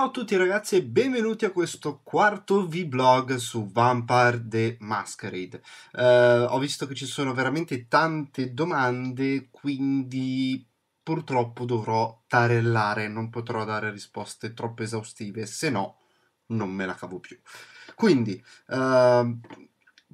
Ciao a tutti ragazzi e benvenuti a questo quarto vlog su Vampire the Masquerade. Uh, ho visto che ci sono veramente tante domande, quindi purtroppo dovrò tarellare, non potrò dare risposte troppo esaustive, se no non me la cavo più. Quindi, uh,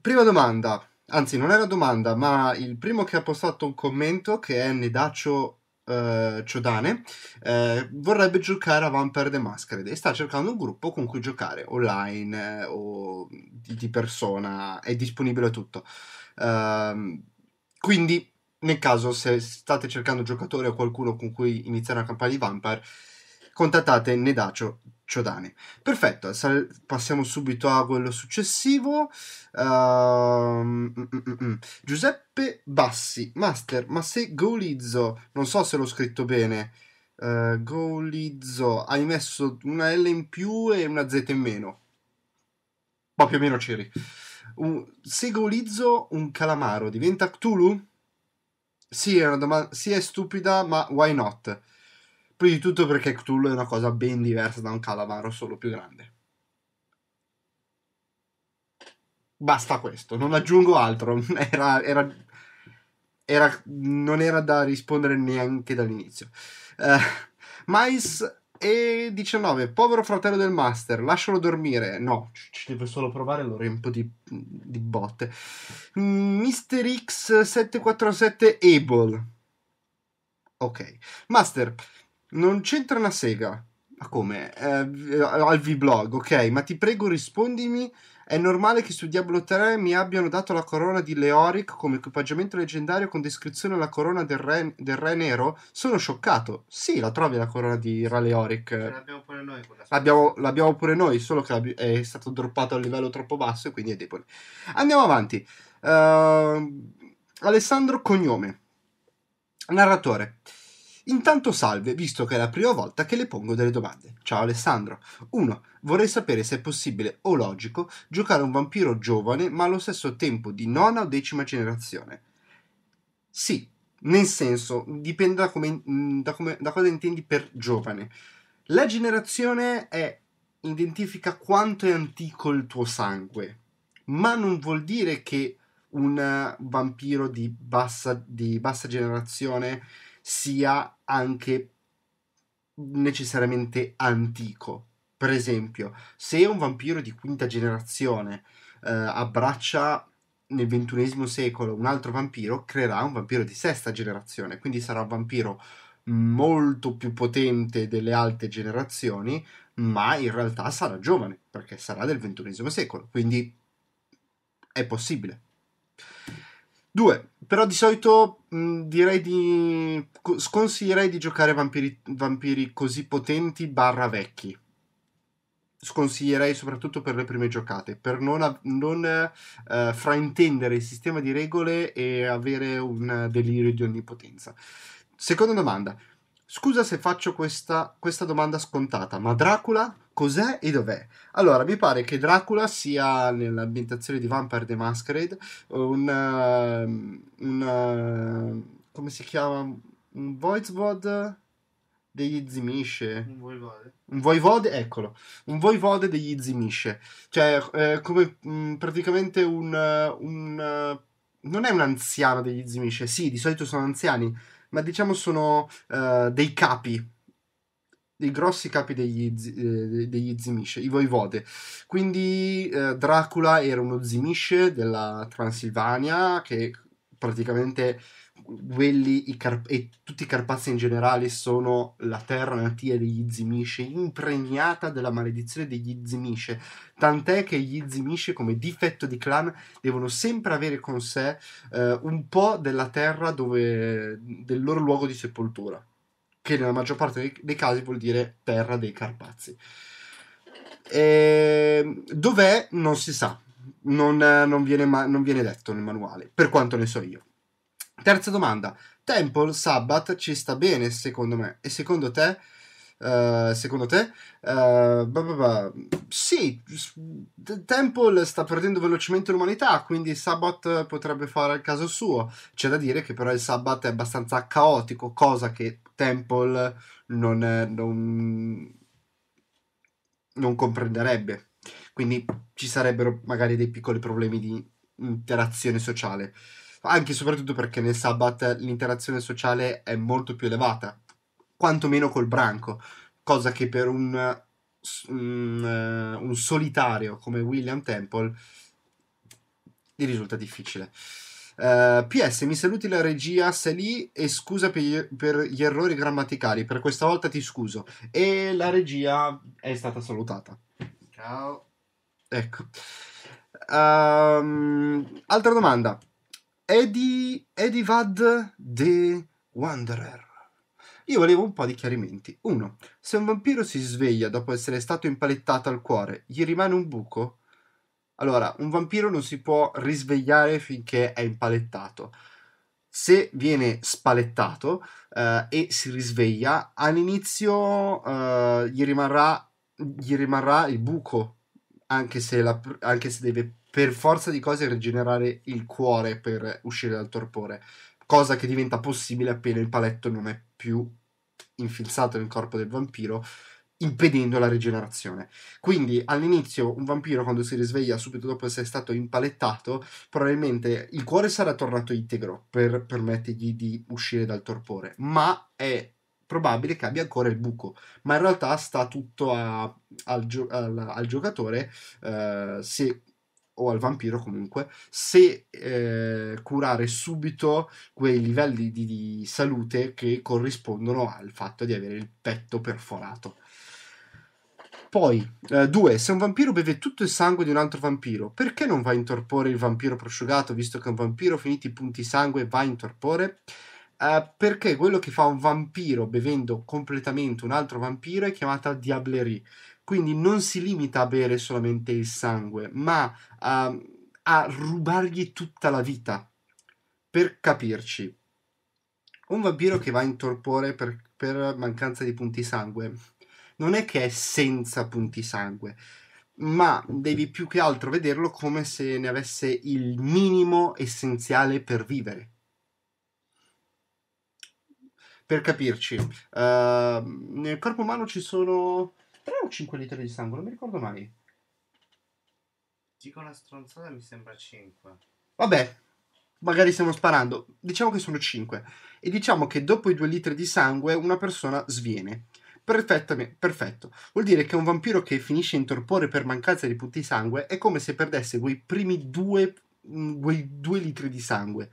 prima domanda, anzi non è una domanda, ma il primo che ha postato un commento che è Nedaccio eh, Ciodane eh, vorrebbe giocare a Vampire the Masquerade e sta cercando un gruppo con cui giocare online eh, o di, di, persona, è disponibile a tutto. Ehm, quindi, nel caso, se state cercando un giocatore o qualcuno con cui iniziare una campagna di Vampire, contattate Nedacio Ciodani. Perfetto, passiamo subito a quello successivo. Uh, mm, mm, mm. Giuseppe Bassi, Master, ma se Golizzo, non so se l'ho scritto bene, uh, eh, Golizzo, hai messo una L in più e una Z in meno. Ma più o meno c'eri. Uh, se Golizzo un calamaro diventa Cthulhu? Sì, è una domanda, sì è stupida, ma why not? Prima di tutto perché Cthulhu è una cosa ben diversa da un calamaro solo più grande. Basta questo, non aggiungo altro. Era, era, era, non era da rispondere neanche dall'inizio. Uh, eh, mais e 19, povero fratello del master, lascialo dormire. No, ci deve solo provare, lo riempo di, di botte. Mm, mister X747 Able. Ok. Master, non c'entra una sega. Ma come? Eh, eh al vlog, ok, ma ti prego rispondimi. È normale che su Diablo 3 mi abbiano dato la corona di Leoric come equipaggiamento leggendario con descrizione alla corona del re, del re nero? Sono scioccato. Sì, la trovi la corona di Re Leoric. Ce l'abbiamo pure noi l'abbiamo, l'abbiamo, pure noi, solo che è stato droppato a livello troppo basso e quindi è debole. Andiamo avanti. Uh, Alessandro Cognome, narratore. Intanto salve, visto che è la prima volta che le pongo delle domande. Ciao Alessandro. 1. Vorrei sapere se è possibile o logico giocare un vampiro giovane ma allo stesso tempo di nona o decima generazione. Sì, nel senso, dipende da, come, mm, da, come, da cosa intendi per giovane. La generazione è, identifica quanto è antico il tuo sangue, ma non vuol dire che un vampiro di bassa, di bassa generazione sia anche necessariamente antico. Per esempio, se un vampiro di quinta generazione eh, abbraccia nel ventunesimo secolo un altro vampiro, creerà un vampiro di sesta generazione, quindi sarà un vampiro molto più potente delle altre generazioni, ma in realtà sarà giovane, perché sarà del ventunesimo secolo, quindi è possibile. Due, però di solito mh, direi di... sconsiglierei di giocare vampiri, vampiri così potenti barra vecchi sconsiglierei soprattutto per le prime giocate, per non, non eh, fraintendere il sistema di regole e avere un delirio di onnipotenza. Seconda domanda, Scusa se faccio questa, questa, domanda scontata, ma Dracula cos'è e dov'è? Allora, mi pare che Dracula sia nell'ambientazione di Vampire the Masquerade un. Ehm, un ehm, come si chiama? Un Voidsvod degli Zimisce. Un voivode. Un voivode, eccolo. Un voivode degli Zimisce. Cioè, eh, come mh, mm, praticamente un, un. non è un anziano degli Zimisce, sì, di solito sono anziani ma diciamo sono uh, dei capi, dei grossi capi degli, eh, degli Zimisce, i voivode. Quindi eh, Dracula era uno Zimisce della Transilvania che praticamente quelli i Car- e tutti i Carpazi in generale sono la terra natia degli Zimisce, impregnata della maledizione degli Zimisce, tant'è che gli Zimisce come difetto di clan devono sempre avere con sé eh, un po' della terra dove, del loro luogo di sepoltura, che nella maggior parte dei, dei casi vuol dire terra dei Carpazi. E, ehm, dov'è non si sa, non, non, viene, ma- non viene detto nel manuale, per quanto ne so io terza domanda. Temple Sabbath ci sta bene, secondo me. E secondo te? Uh, secondo te? Uh, eh, bah bah bah. Sì, Temple sta perdendo velocemente l'umanità, quindi Sabbath potrebbe fare il caso suo. C'è da dire che però il Sabbath è abbastanza caotico, cosa che Temple non, è, non, non comprenderebbe. Quindi ci sarebbero magari dei piccoli problemi di interazione sociale anche e soprattutto perché nel sabbat l'interazione sociale è molto più elevata, quantomeno col branco, cosa che per un, un, eh, un solitario come William Temple gli risulta difficile. Uh, eh, PS, mi saluti la regia se lì e scusa per, per, gli errori grammaticali, per questa volta ti scuso. E la regia è stata salutata. Ciao. Ecco. Um, altra domanda. Eddie, Edivad the Wanderer. Io volevo un po' di chiarimenti. 1. Se un vampiro si sveglia dopo essere stato impalettato al cuore, gli rimane un buco? Allora, un vampiro non si può risvegliare finché è impalettato. Se viene spalettato eh, e si risveglia, all'inizio eh, gli, rimarrà, gli rimarrà il buco, anche se, la, anche se deve per forza di cose rigenerare il cuore per uscire dal torpore, cosa che diventa possibile appena il paletto non è più infilzato nel corpo del vampiro, impedendo la rigenerazione. Quindi all'inizio un vampiro quando si risveglia subito dopo essere stato impalettato, probabilmente il cuore sarà tornato integro per permettergli di uscire dal torpore, ma è probabile che abbia ancora il buco, ma in realtà sta tutto a, al, gio- al, al, giocatore eh, se o al vampiro comunque se eh, curare subito quei livelli di, di, salute che corrispondono al fatto di avere il petto perforato. Poi, 2. Eh, se un vampiro beve tutto il sangue di un altro vampiro, perché non va a intorpore il vampiro prosciugato, visto che un vampiro finiti i punti sangue va a intorpore? Eh, perché quello che fa un vampiro bevendo completamente un altro vampiro è chiamata diablerie, quindi non si limita a bere solamente il sangue, ma a, ehm, a rubargli tutta la vita. Per capirci, un vampiro che va in torpore per, per mancanza di punti sangue non è che è senza punti sangue, ma devi più che altro vederlo come se ne avesse il minimo essenziale per vivere. Per capirci, uh, nel corpo umano ci sono 3 o 5 litri di sangue, non mi ricordo mai. Dico una stronzata, mi sembra 5. Vabbè, magari stiamo sparando. Diciamo che sono 5. E diciamo che dopo i 2 litri di sangue una persona sviene. perfetto. Vuol dire che un vampiro che finisce in torpore per mancanza di punti sangue è come se perdesse quei primi due, mm, quei due litri di sangue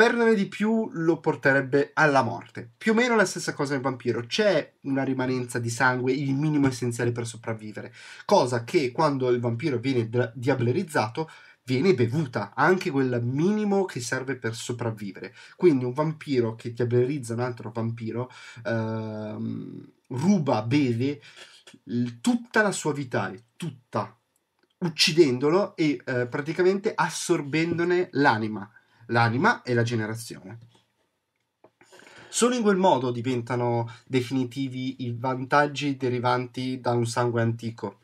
perdere di più lo porterebbe alla morte. Più o meno la stessa cosa nel vampiro, c'è una rimanenza di sangue, il minimo essenziale per sopravvivere, cosa che quando il vampiro viene diablerizzato viene bevuta, anche quel minimo che serve per sopravvivere. Quindi un vampiro che diablerizza un altro vampiro ehm, ruba, beve l- tutta la sua vitale, tutta, uccidendolo e eh, praticamente assorbendone l'anima, l'anima e la generazione. Solo in quel modo diventano definitivi i vantaggi derivanti da un sangue antico,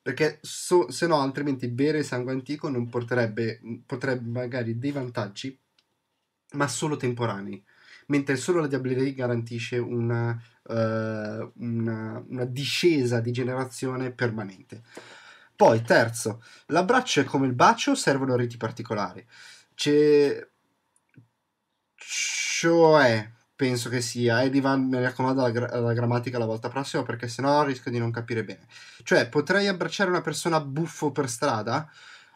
perché so, se no altrimenti bere sangue antico non porterebbe, porterebbe magari dei vantaggi, ma solo temporanei, mentre solo la Diablerie garantisce una, uh, eh, una, una discesa di generazione permanente. Poi, terzo, l'abbraccio e come il bacio servono a riti particolari. C'è... Cioè, penso che sia. E Divan mi raccomando la, gra- la, grammatica la volta prossima perché sennò rischio di non capire bene. Cioè, potrei abbracciare una persona buffo per strada?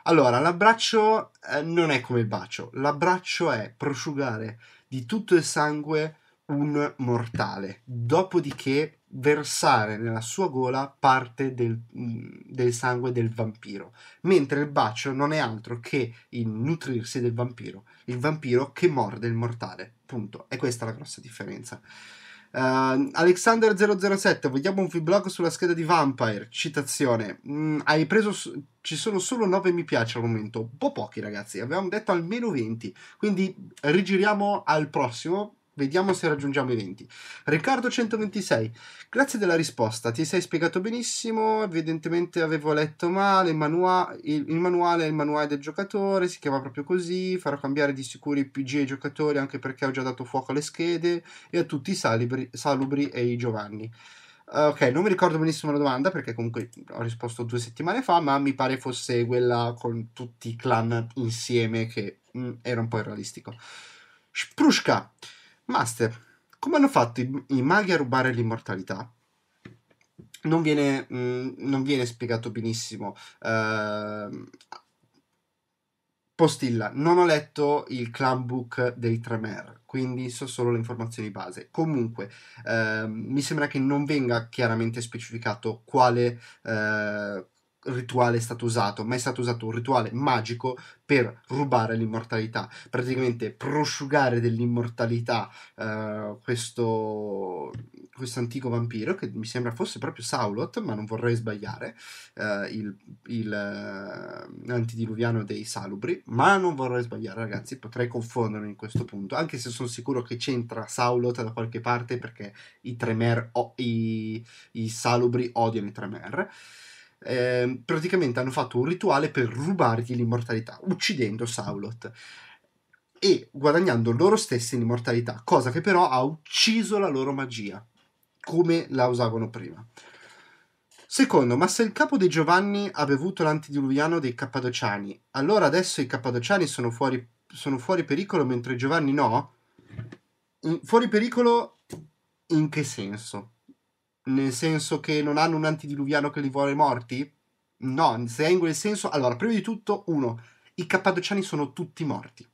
Allora, l'abbraccio eh, non è come il bacio. L'abbraccio è prosciugare di tutto il sangue un mortale, dopodiché versare nella sua gola parte del, mm, del, sangue del vampiro, mentre il bacio non è altro che il nutrirsi del vampiro, il vampiro che morde il mortale, punto. E questa è la grossa differenza. Uh, ehm, Alexander007, vogliamo un vlog sulla scheda di Vampire? Citazione, mm, hai preso. Su- ci sono solo 9 mi piace al momento, un po' pochi ragazzi, avevamo detto almeno 20, quindi rigiriamo al prossimo Vediamo se raggiungiamo i 20. Riccardo 126. Grazie della risposta. Ti sei spiegato benissimo. Evidentemente avevo letto male. Il, manua- il, il manuale è il manuale del giocatore. Si chiama proprio così. Farò cambiare di sicuro i PG ai giocatori anche perché ho già dato fuoco alle schede e a tutti i salibri, salubri e i Giovanni. Eh, ok, non mi ricordo benissimo la domanda perché comunque ho risposto due settimane fa, ma mi pare fosse quella con tutti i clan insieme che mh, mm, era un po' irrealistico. Sprushka. Master, come hanno fatto i, i maghi a rubare l'immortalità? Non viene, mh, mm, non viene spiegato benissimo. Uh, postilla, non ho letto il clan book dei Tremer, quindi so solo le informazioni base. Comunque, uh, mi sembra che non venga chiaramente specificato quale, uh, rituale è stato usato, ma è stato usato un rituale magico per rubare l'immortalità, praticamente prosciugare dell'immortalità uh, questo, questo antico vampiro che mi sembra fosse proprio Saulot, ma non vorrei sbagliare, uh, il, il uh, antidiluviano dei Salubri, ma non vorrei sbagliare ragazzi, potrei confondermi in questo punto, anche se sono sicuro che c'entra Saulot da qualche parte perché i Tremer, o, i, i Salubri odiano i Tremer. Ehm, praticamente hanno fatto un rituale per rubargli l'immortalità, uccidendo Saulot e guadagnando loro stessi l'immortalità, cosa che però ha ucciso la loro magia, come la usavano prima. Secondo, ma se il capo dei Giovanni ha bevuto l'antidiluviano dei Cappadociani, allora adesso i Cappadociani sono fuori, sono fuori pericolo mentre Giovanni no? In, fuori pericolo in che senso? Nel senso che non hanno un antidiluviano che li vuole morti? No, se è in quel senso... Allora, prima di tutto, uno, i cappadociani sono tutti morti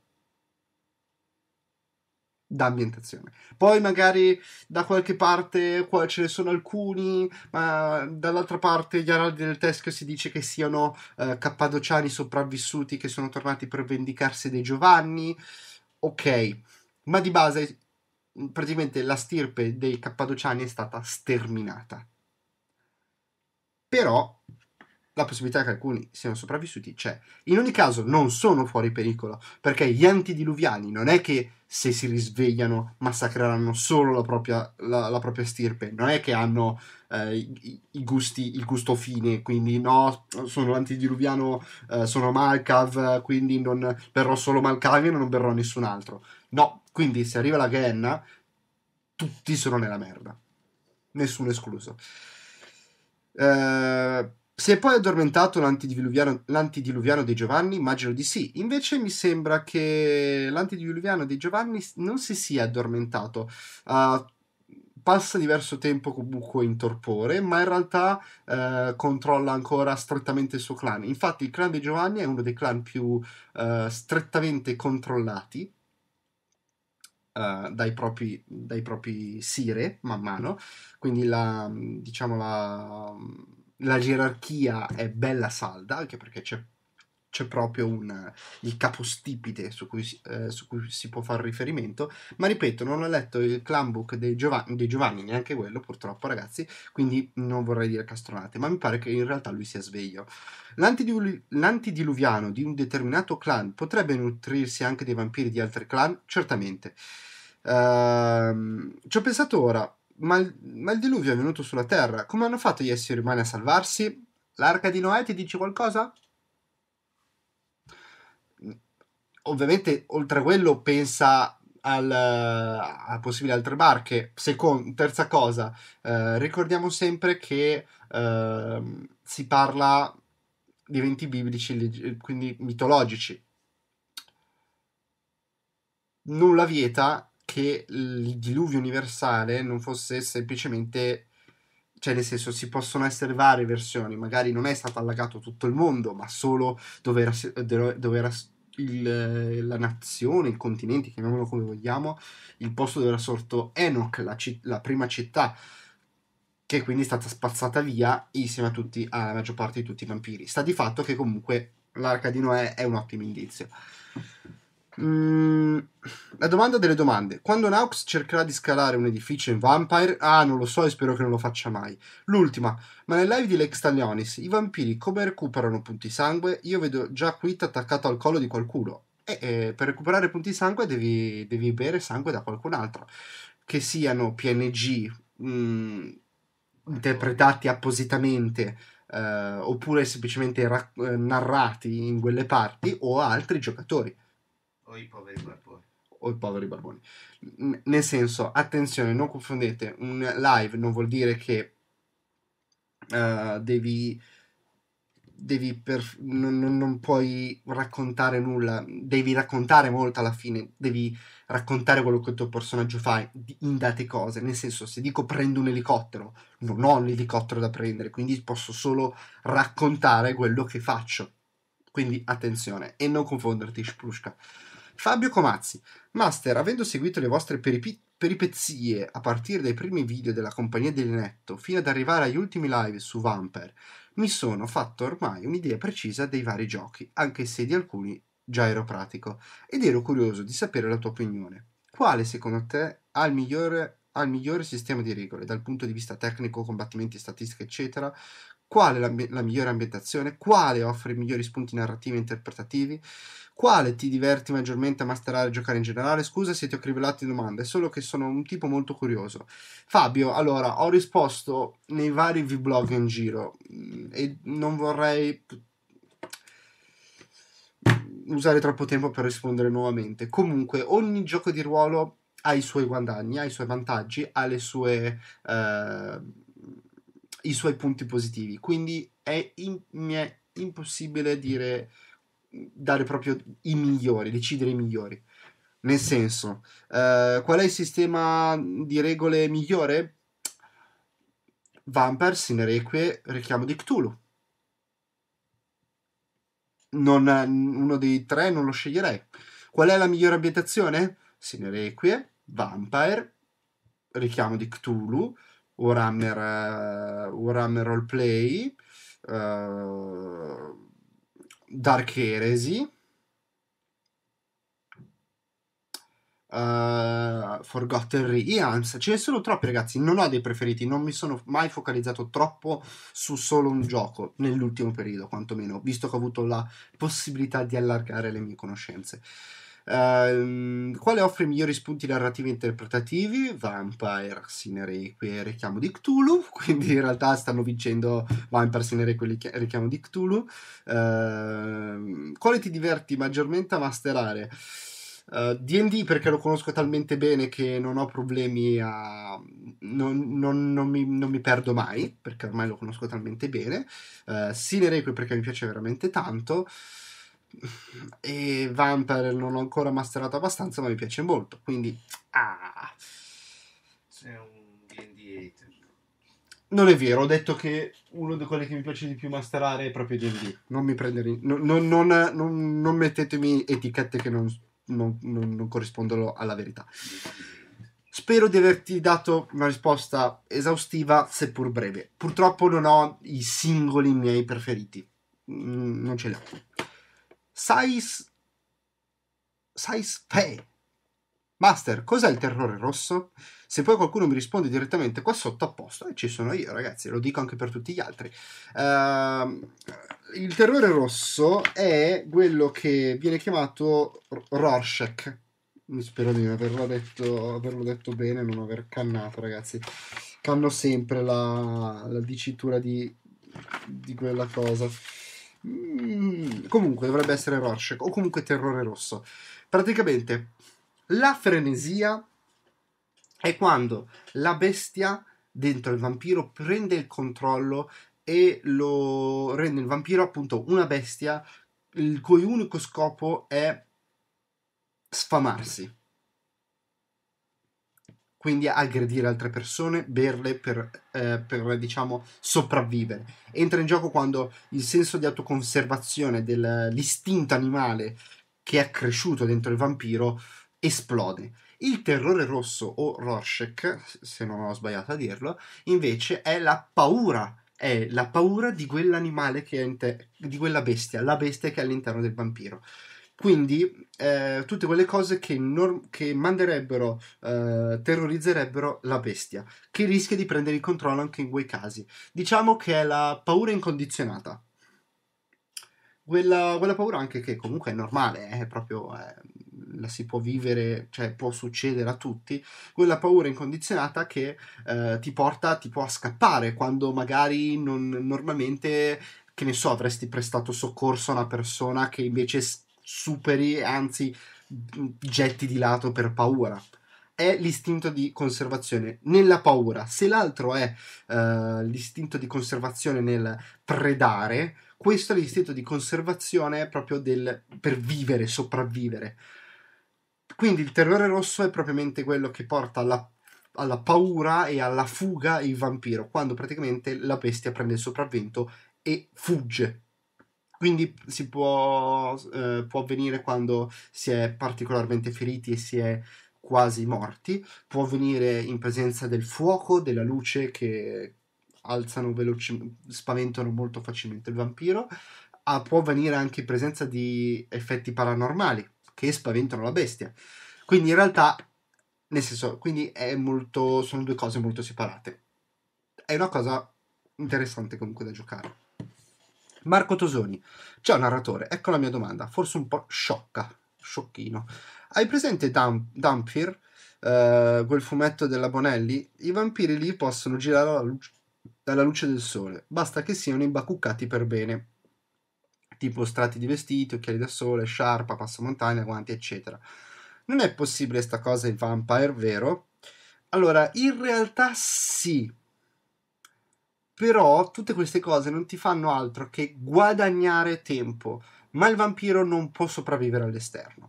da ambientazione. Poi magari da qualche parte qua ce ne sono alcuni, ma dall'altra parte gli araldi del Tesco si dice che siano eh, cappadociani sopravvissuti che sono tornati per vendicarsi dei Giovanni. Ok, ma di base praticamente la stirpe dei cappadociani è stata sterminata. Però la possibilità che alcuni siano sopravvissuti c'è. In ogni caso non sono fuori pericolo, perché gli antidiluviani non è che se si risvegliano massacreranno solo la propria, la, la propria stirpe, non è che hanno eh, i, i, gusti, il gusto fine, quindi no, sono l'antidiluviano, eh, sono Malkav, quindi non berrò solo Malkav e non berrò nessun altro. No, quindi se arriva la Ghenna, tutti sono nella merda. Nessuno escluso. Eh, si è poi addormentato l'antidiluviano, l'antidiluviano di Giovanni? Immagino di sì. Invece mi sembra che l'antidiluviano dei Giovanni non si sia addormentato. Uh, passa diverso tempo comunque in torpore, ma in realtà eh, controlla ancora strettamente il suo clan. Infatti il clan dei Giovanni è uno dei clan più eh, strettamente controllati uh, dai, propri, dai, propri, sire man mano, quindi la, diciamo la, la gerarchia è bella salda, anche perché c'è c'è proprio un, il capostipite su cui, eh, su cui, si può fare riferimento, ma ripeto, non ho letto il clan book dei Giovanni, dei Giovanni, neanche quello purtroppo ragazzi, quindi non vorrei dire castronate, ma mi pare che in realtà lui sia sveglio. L'antidilu- l'antidiluviano di un determinato clan potrebbe nutrirsi anche dei vampiri di altri clan? Certamente. Ehm, ci ho pensato ora, ma il, ma il diluvio è venuto sulla Terra, come hanno fatto gli esseri umani a salvarsi? L'arca di Noè ti dice qualcosa? ovviamente oltre a quello pensa al, eh, a possibili altre barche. Second, terza cosa, eh, ricordiamo sempre che eh, si parla di eventi biblici, quindi mitologici. Nulla vieta che il diluvio universale non fosse semplicemente cioè nel senso ci possono essere varie versioni, magari non è stato allagato tutto il mondo, ma solo dove era, dove era il, la nazione, il continente, chiamiamolo come vogliamo, il posto dove era sorto Enoch, la, citt- la prima città, che quindi è stata spazzata via insieme a tutti, alla maggior parte di tutti i vampiri. Sta di fatto che comunque l'arca di Noè è un ottimo indizio. Mmm. La domanda delle domande. Quando Naux cercherà di scalare un edificio in Vampire? Ah, non lo so e spero che non lo faccia mai. L'ultima. Ma nel live di Lex Taglionis, i vampiri come recuperano punti sangue? Io vedo già Quit attaccato al collo di qualcuno. E eh, per recuperare punti sangue devi, devi, bere sangue da qualcun altro. Che siano PNG mh, mm, interpretati appositamente eh, oppure semplicemente ra- eh, narrati in quelle parti o altri giocatori. O i poveri barboni o il povero Barboni. N- nel senso, attenzione, non confondete, un live non vuol dire che uh, devi, devi per, non, non, puoi raccontare nulla, devi raccontare molto alla fine, devi raccontare quello che il tuo personaggio fa in date cose, nel senso se dico prendo un elicottero, non ho l'elicottero da prendere, quindi posso solo raccontare quello che faccio. Quindi attenzione e non confonderti, Splushka. Fabio Comazzi, Master, avendo seguito le vostre peripi- peripezie a partire dai primi video della compagnia del netto fino ad arrivare agli ultimi live su Vamper, mi sono fatto ormai un'idea precisa dei vari giochi, anche se di alcuni già ero pratico, ed ero curioso di sapere la tua opinione. Quale secondo te ha il migliore, ha il migliore sistema di regole dal punto di vista tecnico, combattimenti, statistica, eccetera, quale la, la migliore ambientazione, quale offre i migliori spunti narrativi e interpretativi, quale ti diverti maggiormente a masterare e giocare in generale? Scusa se ti ho di domande, è solo che sono un tipo molto curioso. Fabio, allora, ho risposto nei vari vlog in giro mm, e non vorrei usare troppo tempo per rispondere nuovamente. Comunque, ogni gioco di ruolo ha i suoi guadagni, ha i suoi vantaggi, ha le sue... Eh i suoi punti positivi, quindi è in, mi è impossibile dire dare proprio i migliori, decidere i migliori. Nel senso, eh, qual è il sistema di regole migliore? Vampire, Requie, Richiamo di Cthulhu. Non, uno dei tre non lo sceglierei. Qual è la migliore ambientazione? Requie, Vampire, Richiamo di Cthulhu, Warhammer, Warhammer eh, Roleplay, uh, Dark Heresy, uh, Forgotten Realms. Ce ne sono troppi, ragazzi. Non ho dei preferiti. Non mi sono mai focalizzato troppo su solo un gioco nell'ultimo periodo, quantomeno, visto che ho avuto la possibilità di allargare le mie conoscenze. Ehm, quale offre i migliori spunti narrativi e interpretativi? Vampire, Sinerequi e Richiamo di Cthulhu. Quindi in realtà stanno vincendo Vampire, Sinerequi e Richiamo di Cthulhu. Uh, quale ti diverti maggiormente a masterare? Uh, eh, DD perché lo conosco talmente bene che non ho problemi a. Non, non, non, mi, non mi, perdo mai perché ormai lo conosco talmente bene. Uh, eh, Sinereque perché mi piace veramente tanto e Vampire non ho ancora masterato abbastanza ma mi piace molto quindi ah. sei un D&D hater non è vero, ho detto che uno di quelli che mi piace di più masterare è proprio D&D. Non mi prendere... No, no, non, non, non, mettetemi etichette che non, non, corrispondono alla verità. Spero di averti dato una risposta esaustiva, seppur breve. Purtroppo non ho i singoli miei preferiti. Mm, non ce li ho. Sais... Sais Pei. Master, cos'è il terrore rosso? Se poi qualcuno mi risponde direttamente qua sotto, a posto, e ci sono io, ragazzi, lo dico anche per tutti gli altri. Uh, il terrore rosso è quello che viene chiamato Rorschach. Spero di averlo detto, averlo detto bene, non aver cannato, ragazzi. Canno sempre la, la dicitura di, di quella cosa. Mm, comunque dovrebbe essere Rorschach o comunque Terrore Rosso. Praticamente la frenesia è quando la bestia dentro il vampiro prende il controllo e lo rende il vampiro appunto una bestia il cui unico scopo è sfamarsi quindi aggredire altre persone, berle per, eh, per, diciamo sopravvivere. Entra in gioco quando il senso di autoconservazione dell'istinto animale che è cresciuto dentro il vampiro esplode. Il terrore rosso o Rorschach, se non ho sbagliato a dirlo, invece è la paura, è la paura di quell'animale che è in te, di quella bestia, la bestia che è all'interno del vampiro. Quindi eh, tutte quelle cose che, norm- che manderebbero, eh, terrorizzerebbero la bestia, che rischia di prendere il controllo anche in quei casi. Diciamo che è la paura incondizionata. Quella, quella paura anche che comunque è normale, eh, è proprio... È eh, la si può vivere, cioè può succedere a tutti, quella paura incondizionata che eh, ti porta tipo a scappare quando magari non, normalmente, che ne so, avresti prestato soccorso a una persona che invece superi, anzi getti di lato per paura. È l'istinto di conservazione nella paura. Se l'altro è eh, l'istinto di conservazione nel predare, questo è l'istinto di conservazione proprio del per vivere, sopravvivere. Quindi il terrore rosso è propriamente quello che porta alla alla paura e alla fuga il vampiro, quando praticamente la bestia prende il sopravvento e fugge quindi si può, eh, può avvenire quando si è particolarmente feriti e si è quasi morti, può avvenire in presenza del fuoco, della luce che alzano veloci- spaventano molto facilmente il vampiro, ah, può avvenire anche in presenza di effetti paranormali che spaventano la bestia. Quindi in realtà, nel senso, quindi è molto, sono due cose molto separate. È una cosa interessante comunque da giocare. Marco Tosoni. Ciao narratore, ecco la mia domanda, forse un po' sciocca, sciocchino. Hai presente Dam- Dampir, eh, quel fumetto della Bonelli? I vampiri lì possono girare alla luce, dalla luce del sole, basta che siano imbacuccati per bene, tipo strati di vestito, occhiali da sole, sciarpa, passamontagna, guanti, eccetera. Non è possibile sta cosa in Vampire, vero? Allora, in realtà sì, però tutte queste cose non ti fanno altro che guadagnare tempo, ma il vampiro non può sopravvivere all'esterno.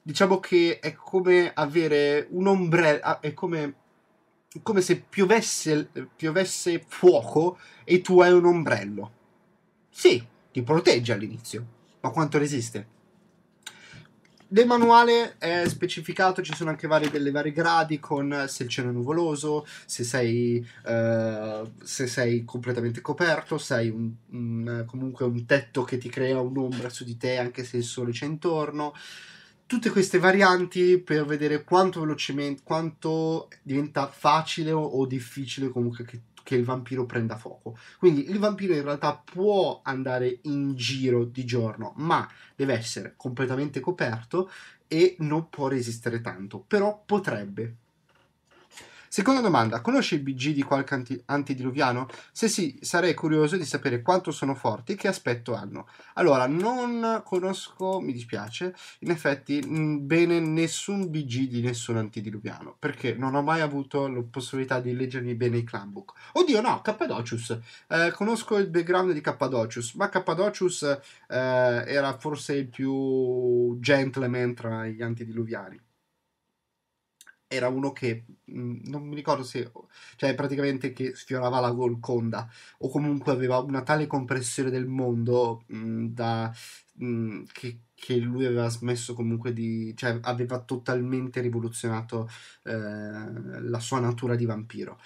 Diciamo che è come avere un ombrello, ah, è come, come se piovesse, piovesse fuoco e tu hai un ombrello. Sì, ti protegge all'inizio, ma quanto resiste? Nel manuale è specificato, ci sono anche vari, delle vari gradi con eh, se il cielo è nuvoloso, se sei, eh, se sei completamente coperto, se hai un, un, eh, comunque un tetto che ti crea un'ombra su di te anche se il sole c'è intorno. Tutte queste varianti per vedere quanto velocemente, quanto diventa facile o, o difficile comunque che che il vampiro prenda fuoco. Quindi il vampiro in realtà può andare in giro di giorno, ma deve essere completamente coperto e non può resistere tanto, però potrebbe. Seconda domanda, conosci il BG di qualche anti- antidiluviano? Se sì, sarei curioso di sapere quanto sono forti e che aspetto hanno. Allora, non conosco, mi dispiace, in effetti mm, bene nessun BG di nessun antidiluviano, perché non ho mai avuto la possibilità di leggermi bene i clanbook. Oddio no, Cappadocius, eh, conosco il background di Cappadocius, ma Cappadocius eh, era forse il più gentleman tra gli antidiluviani era uno che mm, non mi ricordo se cioè praticamente che sfiorava la Golconda o comunque aveva una tale compressione del mondo mh, mm, da, mh, mm, che, che, lui aveva smesso comunque di cioè aveva totalmente rivoluzionato eh, la sua natura di vampiro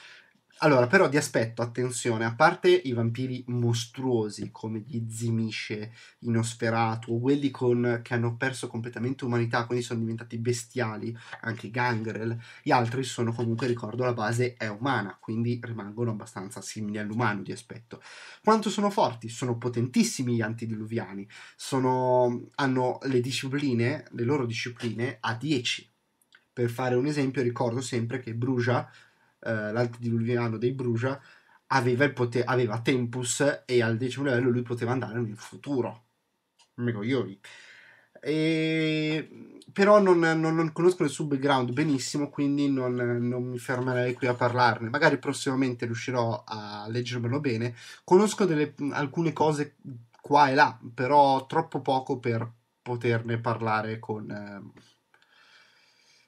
allora, però di aspetto, attenzione, a parte i vampiri mostruosi come gli Zimisce, i Nosferatu, quelli con, che hanno perso completamente umanità, quindi sono diventati bestiali, anche i Gangrel, gli altri sono comunque, ricordo, la base è umana, quindi rimangono abbastanza simili all'umano di aspetto. Quanto sono forti? Sono potentissimi gli antidiluviani, sono, hanno le discipline, le loro discipline, a 10. Per fare un esempio, ricordo sempre che Brugia eh, l'antidiluviano dei Brugia, aveva, il poter, aveva, Tempus e al decimo livello lui poteva andare nel futuro. Me E... Però non, non, non, conosco il suo background benissimo, quindi non, non, mi fermerei qui a parlarne. Magari prossimamente riuscirò a leggermelo bene. Conosco delle, alcune cose qua e là, però troppo poco per poterne parlare con... Eh,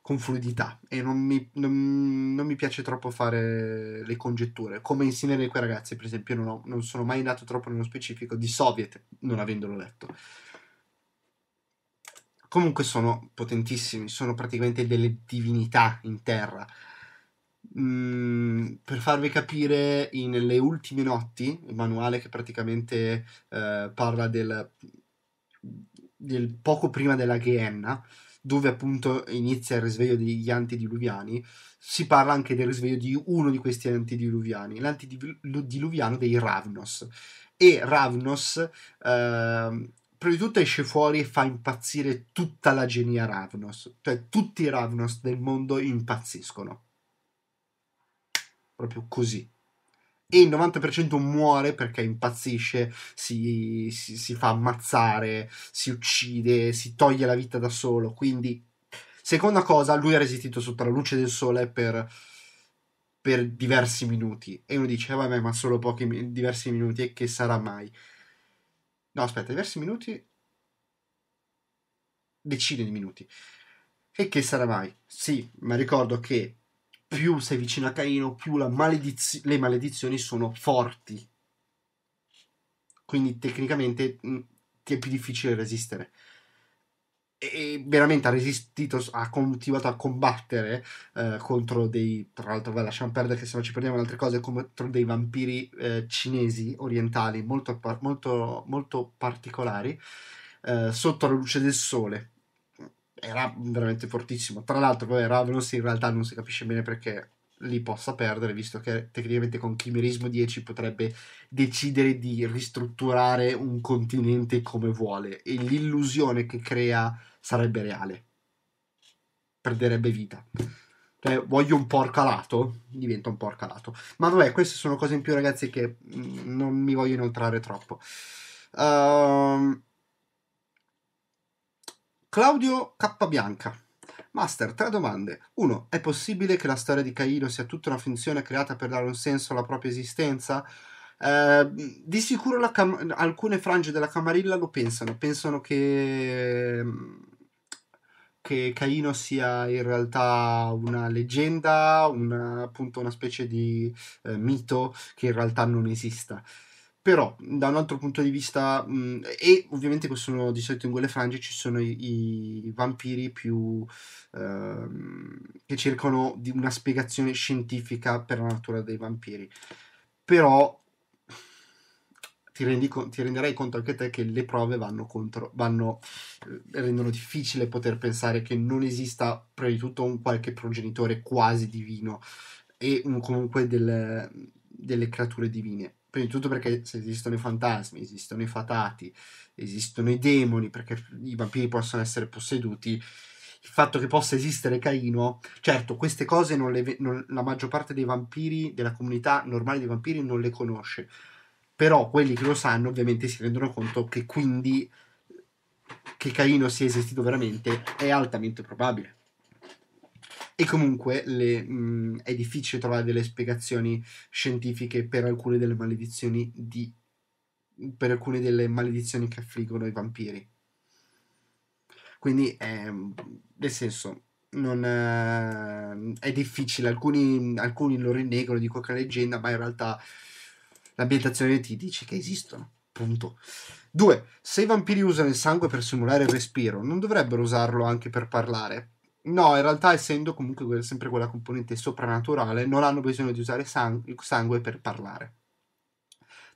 con fluidità e non mi, non, non mi, piace troppo fare le congetture. Come insieme a quei ragazzi, per esempio, non, ho, non sono mai andato troppo nello specifico di Soviet, non avendolo letto. Comunque sono potentissimi, sono praticamente delle divinità in terra. Mm, per farvi capire, in Le ultime notti, il manuale che praticamente eh, parla del, del poco prima della Ghenna, dove appunto inizia il risveglio degli antidiluviani, si parla anche del risveglio di uno di questi antidiluviani, l'antidiluviano dei Ravnos. E Ravnos, eh, prima di tutto, esce fuori e fa impazzire tutta la genia Ravnos, cioè tutti i Ravnos del mondo impazziscono. Proprio così e il 90% muore perché impazzisce, si, si, si, fa ammazzare, si uccide, si toglie la vita da solo. Quindi, seconda cosa, lui ha resistito sotto la luce del sole per, per diversi minuti. E uno dice, vabbè, ma solo pochi, diversi minuti, e che sarà mai? No, aspetta, diversi minuti? Decine di minuti. E che sarà mai? Sì, ma ricordo che più sei vicino a Caino, più maledizio- le maledizioni sono forti. Quindi tecnicamente mh, mm, ti è più difficile resistere. E veramente ha resistito, ha continuato a combattere eh, contro dei. Tra l'altro, beh, lasciamo perdere che se no ci perdiamo in altre cose. Contro dei vampiri eh, cinesi orientali molto, molto, molto particolari eh, sotto la luce del sole era veramente fortissimo. Tra l'altro, vabbè, Ravnos in realtà non si capisce bene perché li possa perdere, visto che tecnicamente con Chimerismo 10 potrebbe decidere di ristrutturare un continente come vuole e l'illusione che crea sarebbe reale. Perderebbe vita. Cioè, voglio un porco alato? Diventa un porco alato. Ma vabbè, queste sono cose in più, ragazzi, che mm, non mi voglio inoltrare troppo. Ehm. Um Claudio Cappabianca. Master, tre domande. 1. È possibile che la storia di Caino sia tutta una finzione creata per dare un senso alla propria esistenza? Eh, di sicuro cam- alcune frange della Camarilla lo pensano, pensano che, che Caino sia in realtà una leggenda, una, appunto una specie di eh, mito che in realtà non esista però da un altro punto di vista mh, e ovviamente possono di solito in quelle frange ci sono i, i vampiri più ehm, che cercano di una spiegazione scientifica per la natura dei vampiri però ti, rendi, ti renderai conto anche te che le prove vanno contro vanno, eh, rendono difficile poter pensare che non esista prima di tutto un qualche progenitore quasi divino e un, comunque del, delle creature divine prima di tutto perché se esistono i fantasmi, esistono i fatati, esistono i demoni, perché i vampiri possono essere posseduti, il fatto che possa esistere Caino, certo, queste cose non le, non, la maggior parte dei vampiri, della comunità normale dei vampiri, non le conosce, però quelli che lo sanno ovviamente si rendono conto che quindi che Caino sia esistito veramente è altamente probabile e comunque le, mh, è difficile trovare delle spiegazioni scientifiche per alcune delle maledizioni di per alcune delle maledizioni che affliggono i vampiri. Quindi, ehm, nel senso, non, eh, è difficile, alcuni, alcuni, lo rinnegano, dico che è leggenda, ma in realtà l'ambientazione ti dice che esistono. Punto. 2. Se i vampiri usano il sangue per simulare il respiro, non dovrebbero usarlo anche per parlare? No, in realtà essendo comunque sempre quella componente soprannaturale, non hanno bisogno di usare sang- sangue per parlare.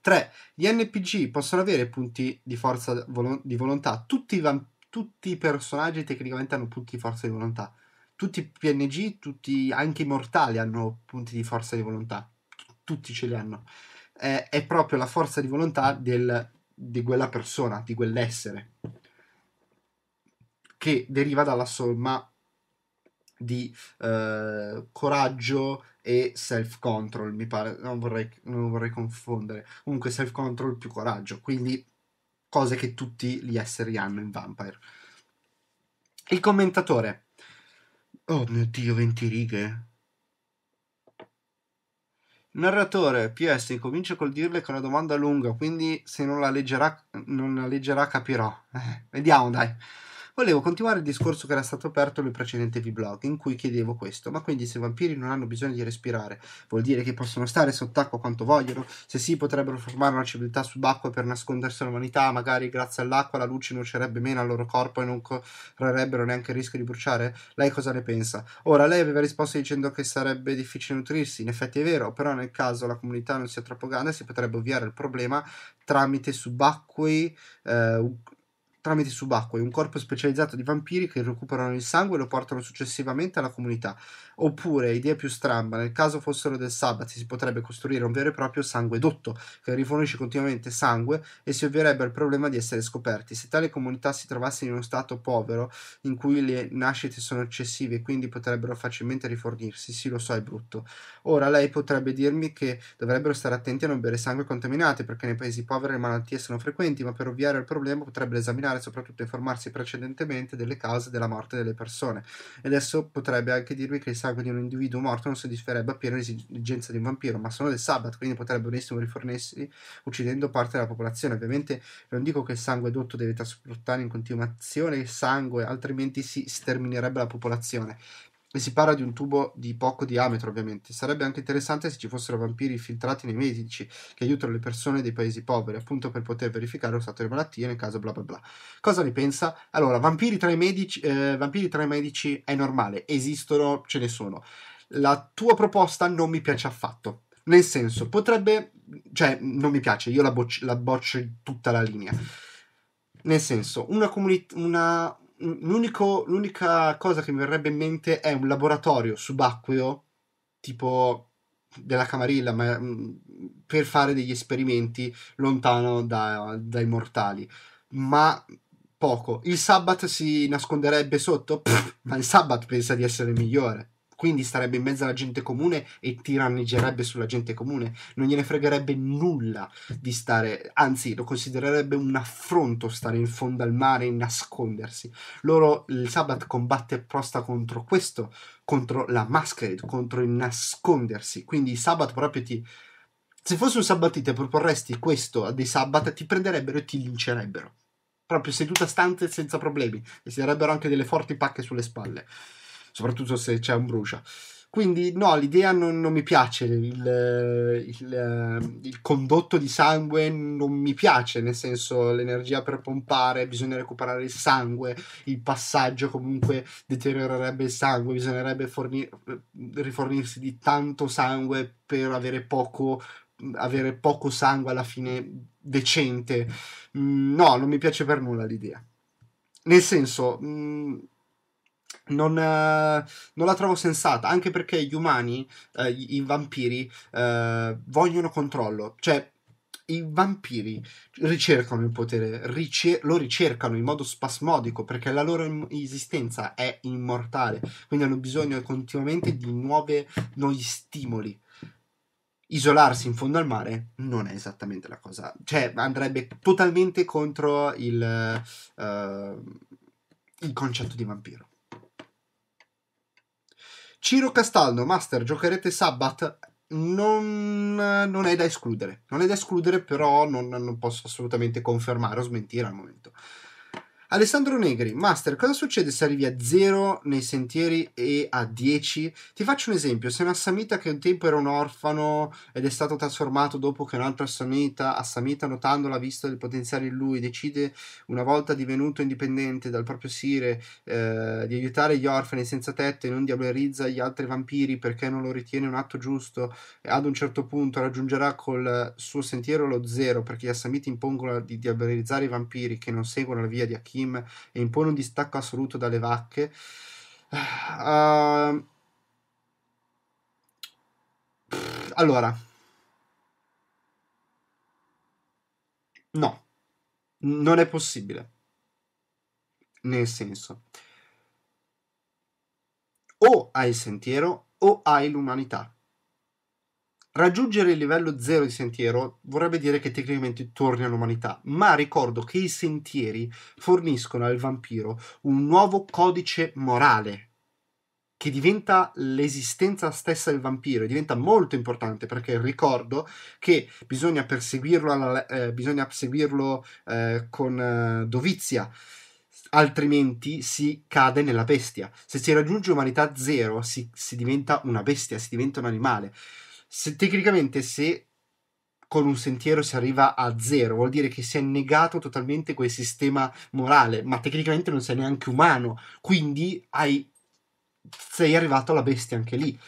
3. Gli NPG possono avere punti di forza vol- di volontà. Tutti i, van- tutti i, personaggi tecnicamente hanno punti di forza di volontà. Tutti i PNG, tutti, anche i mortali hanno punti di forza di volontà. Tutti ce li hanno. Eh, è proprio la forza di volontà del, di quella persona, di quell'essere, che deriva dalla somma di eh, coraggio e self control mi pare non vorrei, non vorrei confondere comunque self control più coraggio quindi cose che tutti gli esseri hanno in Vampire il commentatore oh mio dio 20 righe narratore PS incomincia col dirle che è una domanda lunga quindi se non la leggerà non la leggerà capirò eh, vediamo dai Volevo continuare il discorso che era stato aperto nel precedente vlog in cui chiedevo questo, ma quindi se i vampiri non hanno bisogno di respirare, vuol dire che possono stare sott'acqua quanto vogliono? Se sì, potrebbero formare una civiltà subacqua per nascondersi all'umanità, magari grazie all'acqua la luce nuocerebbe meno al loro corpo e non correrebbero neanche il rischio di bruciare? Lei cosa ne pensa? Ora, lei aveva risposto dicendo che sarebbe difficile nutrirsi, in effetti è vero, però nel caso la comunità non sia troppo grande si potrebbe ovviare il problema tramite subacquei eh, tramite subacquei, un corpo specializzato di vampiri che recuperano il sangue e lo portano successivamente alla comunità. Oppure, idea più stramba, nel caso fossero del sabbat si potrebbe costruire un vero e proprio sanguedotto che rifornisce continuamente sangue e si ovvierebbe al problema di essere scoperti. Se tale comunità si trovasse in uno stato povero in cui le nascite sono eccessive e quindi potrebbero facilmente rifornirsi, sì lo so è brutto, Ora lei potrebbe dirmi che dovrebbero stare attenti a non bere sangue contaminato perché nei paesi poveri le malattie sono frequenti, ma per ovviare al problema potrebbero esaminare e soprattutto informarsi precedentemente delle cause della morte delle persone. E adesso potrebbe anche dirmi che il sangue di un individuo morto non soddisferebbe appieno l'esigenza di un vampiro, ma sono del sabato, quindi potrebbero benissimo rifornirsi uccidendo parte della popolazione. Ovviamente non dico che il sangue dotto deve trasportare in continuazione il sangue, altrimenti si sterminerebbe la popolazione Qui si parla di un tubo di poco diametro, ovviamente. Sarebbe anche interessante se ci fossero vampiri infiltrati nei medici che aiutano le persone dei paesi poveri, appunto per poter verificare lo stato di malattia nel caso bla bla bla. Cosa ne pensa? Allora, vampiri tra i medici, eh, vampiri tra i medici è normale, esistono, ce ne sono. La tua proposta non mi piace affatto. Nel senso, potrebbe... cioè, non mi piace, io la, boccio, la boccio tutta la linea. Nel senso, una comunità l'unica cosa che mi verrebbe in mente è un laboratorio subacqueo, tipo della Camarilla, ma, mm, per fare degli esperimenti lontano da, dai mortali. Ma poco. Il Sabbat si nasconderebbe sotto? Pff, ma il Sabbat pensa di essere migliore quindi starebbe in mezzo alla gente comune e tiranneggerebbe sulla gente comune, non gliene fregherebbe nulla di stare, anzi lo considererebbe un affronto stare in fondo al mare e nascondersi. Loro il Sabbath combatte apposta contro questo, contro la masquerade, contro il nascondersi, quindi il Sabbath proprio ti... Se fosse un sabbatite e proporresti questo a dei sabbat, ti prenderebbero e ti lincerebbero. Proprio seduta stante senza problemi, e si darebbero anche delle forti pacche sulle spalle soprattutto se c'è un brucia. Quindi no, l'idea non, non mi piace, il, il, eh, il, condotto di sangue non mi piace, nel senso l'energia per pompare, bisogna recuperare il sangue, il passaggio comunque deteriorerebbe il sangue, bisognerebbe fornir, rifornirsi di tanto sangue per avere poco, avere poco sangue alla fine decente. Mm, no, non mi piace per nulla l'idea. Nel senso... Mh, mm, non, eh, non, la trovo sensata, anche perché gli umani, eh, i vampiri, eh, vogliono controllo. Cioè, i vampiri ricercano il potere, ricer- lo ricercano in modo spasmodico perché la loro im- esistenza è immortale, quindi hanno bisogno continuamente di nuove, nuovi stimoli. Isolarsi in fondo al mare non è esattamente la cosa, cioè andrebbe totalmente contro il, uh, il concetto di vampiro. Ciro Castaldo, Master, giocherete Sabbath? Non, non, è da escludere, non è da escludere, però non, non posso assolutamente confermare o smentire al momento. Alessandro Negri, Master, cosa succede se arrivi a 0 nei sentieri e a 10? Ti faccio un esempio, se un assamita che un tempo era un orfano ed è stato trasformato dopo che un altro assamita, assamita notando la vista del potenziale in lui, decide una volta divenuto indipendente dal proprio sire eh, di aiutare gli orfani senza tetto e non diablerizza gli altri vampiri perché non lo ritiene un atto giusto, eh, ad un certo punto raggiungerà col suo sentiero lo 0 perché gli assamiti impongono di diablerizzare i vampiri che non seguono la via di Achille team e impone un distacco assoluto dalle vacche. Uh, pff, allora, no, non è possibile. Nel senso, o hai il sentiero o hai l'umanità Raggiungere il livello zero di sentiero vorrebbe dire che tecnicamente torni all'umanità, ma ricordo che i sentieri forniscono al vampiro un nuovo codice morale che diventa l'esistenza stessa del vampiro e diventa molto importante perché ricordo che bisogna perseguirlo, alla, eh, bisogna seguirlo eh, con eh, dovizia altrimenti si cade nella bestia se si raggiunge umanità zero si, si diventa una bestia si diventa un animale se, tecnicamente se con un sentiero si arriva a zero, vuol dire che si è negato totalmente quel sistema morale, ma tecnicamente non sei neanche umano, quindi hai, sei arrivato alla bestia anche lì.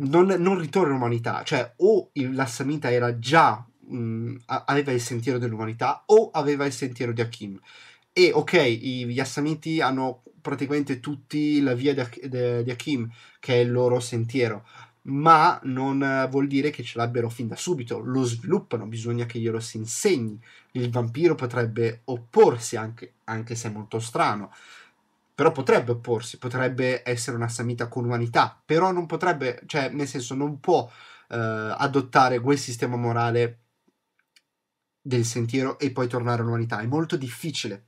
Non, non ritorna l'umanità, cioè o il, la Samita era già, mh, aveva il sentiero dell'umanità o aveva il sentiero di Hakim. E ok, i, gli Assamiti hanno praticamente tutti la via di, di, di Hakim, che è il loro sentiero, ma non eh, vuol dire che ce l'abbiano fin da subito, lo sviluppano, bisogna che glielo si insegni. Il vampiro potrebbe opporsi anche, anche se è molto strano, però potrebbe opporsi, potrebbe essere una samita con umanità, però non potrebbe, cioè nel senso non può eh, adottare quel sistema morale del sentiero e poi tornare all'umanità, è molto difficile.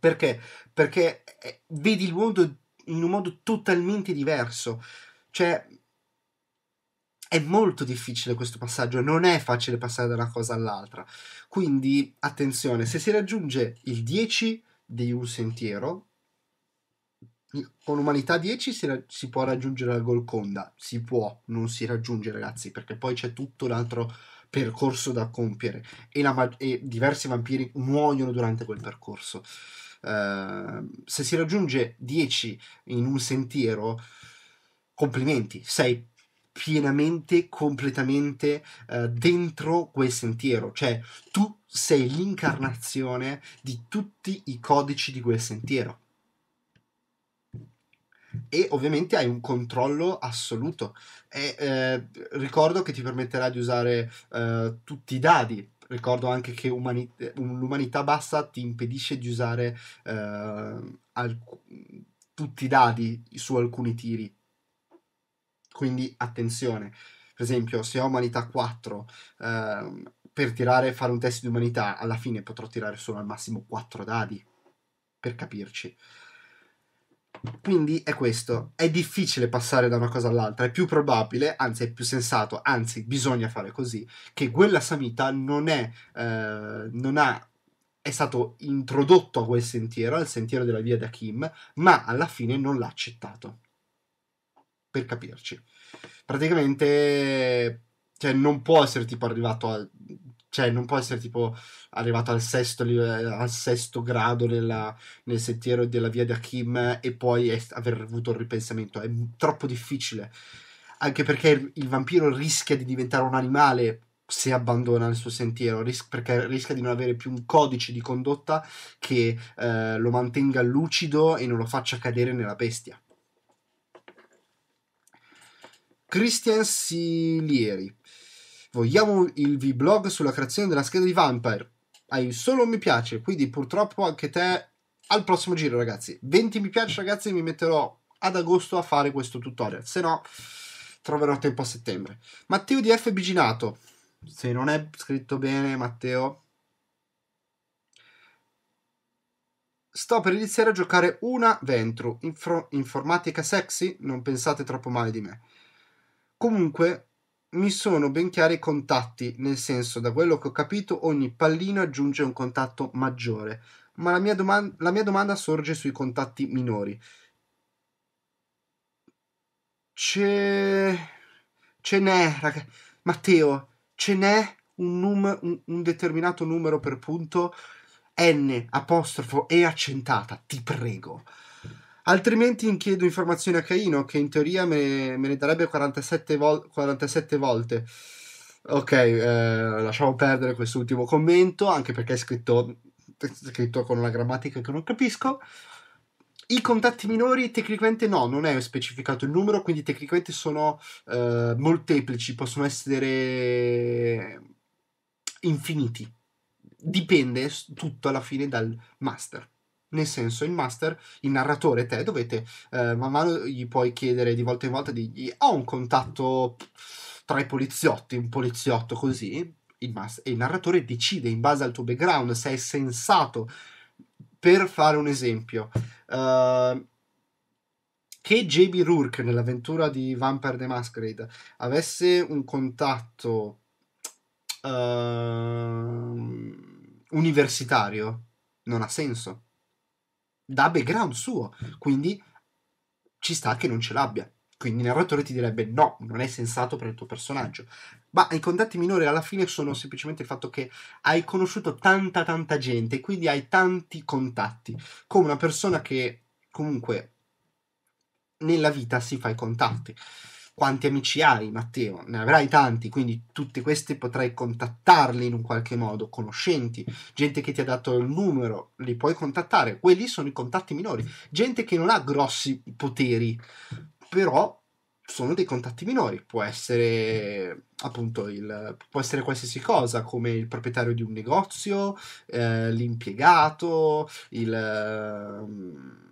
Perché? Perché eh, vedi il mondo in un modo totalmente diverso. Cioè, è molto difficile questo passaggio, non è facile passare da una cosa all'altra. Quindi attenzione, se si raggiunge il 10 di un sentiero, con umanità 10 si, ra- si può raggiungere la Golconda, si può, non si raggiunge ragazzi, perché poi c'è tutto un altro percorso da compiere e, la, e diversi vampiri muoiono durante quel percorso. Uh, se si raggiunge 10 in un sentiero, complimenti, sei pienamente, completamente eh, dentro quel sentiero, cioè tu sei l'incarnazione di tutti i codici di quel sentiero. E ovviamente hai un controllo assoluto. E, eh, ricordo che ti permetterà di usare eh, tutti i dadi, ricordo anche che umani- l'umanità bassa ti impedisce di usare eh, alc- tutti i dadi su alcuni tiri quindi attenzione, per esempio se ho umanità 4, ehm, per tirare, e fare un test di umanità, alla fine potrò tirare solo al massimo 4 dadi, per capirci. Quindi è questo, è difficile passare da una cosa all'altra, è più probabile, anzi è più sensato, anzi bisogna fare così, che quella samita non è, eh, non ha, è stato introdotto a quel sentiero, al sentiero della via da Kim, ma alla fine non l'ha accettato per capirci. Praticamente, cioè, non può essere tipo arrivato al, cioè, non può essere tipo arrivato al sesto, al sesto grado nella, nel sentiero della via di Hakim e poi è, aver avuto il ripensamento. È troppo difficile. Anche perché il, il vampiro rischia di diventare un animale se abbandona il suo sentiero, ris- perché rischia di non avere più un codice di condotta che eh, lo mantenga lucido e non lo faccia cadere nella bestia. Christian Silieri. Vogliamo il vlog sulla creazione della scheda di Vampire. Hai solo un mi piace, quindi purtroppo anche te al prossimo giro, ragazzi. 20 mi piace, ragazzi, mi metterò ad agosto a fare questo tutorial, se no troverò tempo a settembre. Matteo di F Biginato. Se non è scritto bene, Matteo, Sto per iniziare a giocare una Ventru. Infro- informatica sexy? Non pensate troppo male di me. Comunque mi sono ben chiari i contatti, nel senso da quello che ho capito ogni pallino aggiunge un contatto maggiore, ma la mia, domanda, la mia domanda sorge sui contatti minori. C'è... Ce n'è, raga... Matteo, ce n'è un, num- un determinato numero per punto? N, apostrofo e accentata, ti prego. Altrimenti chiedo informazioni a Caino, che in teoria me, me ne darebbe 47, vol- 47 volte. Ok, eh, lasciamo perdere quest'ultimo commento, anche perché è scritto, è scritto con una grammatica che non capisco. I contatti minori tecnicamente no, non è specificato il numero, quindi tecnicamente sono eh, molteplici, possono essere infiniti. Dipende tutto alla fine dal master. Nel senso, il master, il narratore, te dovete eh, man mano gli puoi chiedere di volta in volta di ho un contatto tra i poliziotti, un poliziotto così, il master, e il narratore decide in base al tuo background se è sensato. Per fare un esempio, uh, che JB Rourke nell'avventura di Vampire the Masquerade avesse un contatto uh, universitario non ha senso da background suo, quindi ci sta che non ce l'abbia. Quindi il narratore ti direbbe no, non è sensato per il tuo personaggio. Ma i contatti minori alla fine sono mm. semplicemente il fatto che hai conosciuto tanta tanta gente, quindi hai tanti contatti, come una persona che comunque nella vita si fa i contatti quanti amici hai, Matteo? Ne avrai tanti, quindi tutti questi potrai contattarli in un qualche modo, conoscenti, gente che ti ha dato il numero, li puoi contattare, quelli sono i contatti minori, gente che non ha grossi poteri, però sono dei contatti minori, può essere appunto il, può essere qualsiasi cosa come il proprietario di un negozio, eh, l'impiegato, il... Um,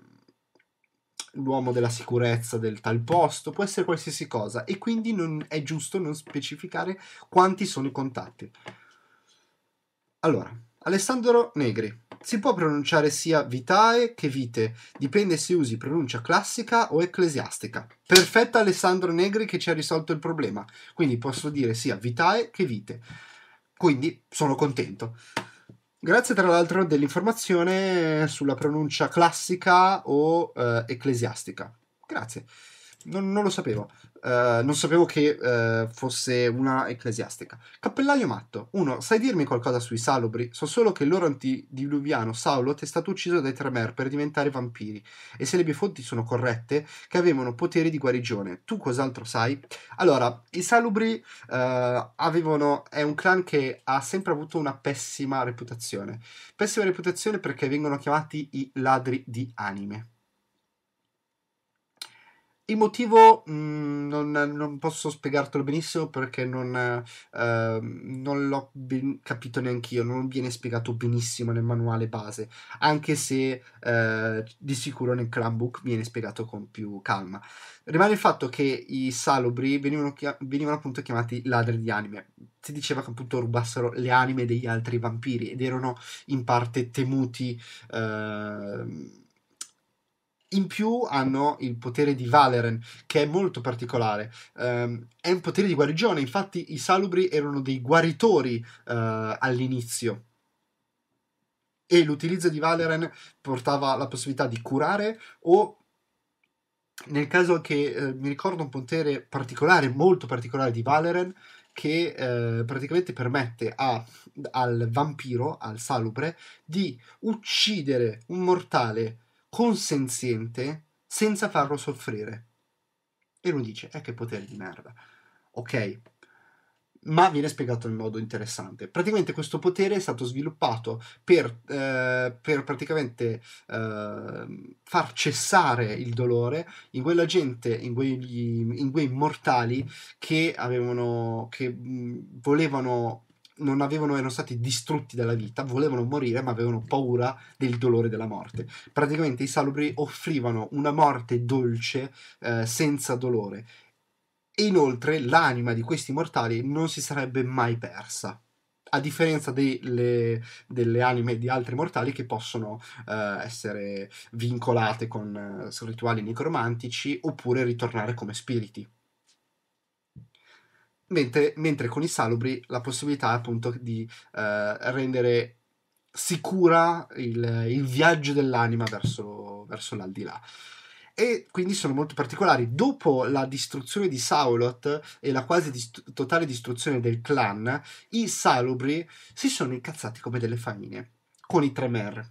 l'uomo della sicurezza del tal posto, può essere qualsiasi cosa e quindi non è giusto non specificare quanti sono i contatti. Allora, Alessandro Negri. Si può pronunciare sia vitae che vite, dipende se usi pronuncia classica o ecclesiastica. Perfetto Alessandro Negri che ci ha risolto il problema, quindi posso dire sia vitae che vite. Quindi sono contento. Grazie tra l'altro dell'informazione sulla pronuncia classica o eh, ecclesiastica. Grazie, non, non lo sapevo. Eh, non sapevo che uh, fosse una ecclesiastica. Cappellaio matto. 1. Sai dirmi qualcosa sui salubri? So solo che il loro antidiluviano Saulot è stato ucciso dai Tremer per diventare vampiri. E se le mie fonti sono corrette, che avevano poteri di guarigione. Tu cos'altro sai? Allora, i salubri uh, avevano. È un clan che ha sempre avuto una pessima reputazione. Pessima reputazione perché vengono chiamati i ladri di anime il motivo mh, mm, non, non, posso spiegartelo benissimo perché non, eh, non l'ho capito neanch'io, non viene spiegato benissimo nel manuale base, anche se eh, di sicuro nel clan book viene spiegato con più calma. Rimane il fatto che i salubri venivano, chia- venivano appunto chiamati ladri di anime. Si diceva che appunto rubassero le anime degli altri vampiri ed erano in parte temuti. Eh, in più hanno il potere di Valeren, che è molto particolare. Um, è un potere di guarigione, infatti i Salubri erano dei guaritori uh, all'inizio. E l'utilizzo di Valeren portava la possibilità di curare o nel caso che eh, mi ricordo un potere particolare, molto particolare di Valeren, che eh, praticamente permette a, al vampiro, al salubre, di uccidere un mortale consenziente senza farlo soffrire. E lui dice, eh che potere di merda. Ok, ma viene spiegato in modo interessante. Praticamente questo potere è stato sviluppato per, eh, per praticamente eh, far cessare il dolore in quella gente, in quegli, in quei mortali che avevano, che mh, volevano non avevano, erano stati distrutti dalla vita, volevano morire ma avevano paura del dolore della morte. Praticamente i salubri offrivano una morte dolce eh, senza dolore e inoltre l'anima di questi mortali non si sarebbe mai persa. A differenza delle, delle anime di altri mortali che possono eh, essere vincolate con eh, rituali necromantici oppure ritornare come spiriti mentre, mentre con i salubri la possibilità appunto di eh, rendere sicura il, il, viaggio dell'anima verso, verso l'aldilà e quindi sono molto particolari. Dopo la distruzione di Saulot e la quasi dist- totale distruzione del clan, i salubri si sono incazzati come delle faine con i Tremer.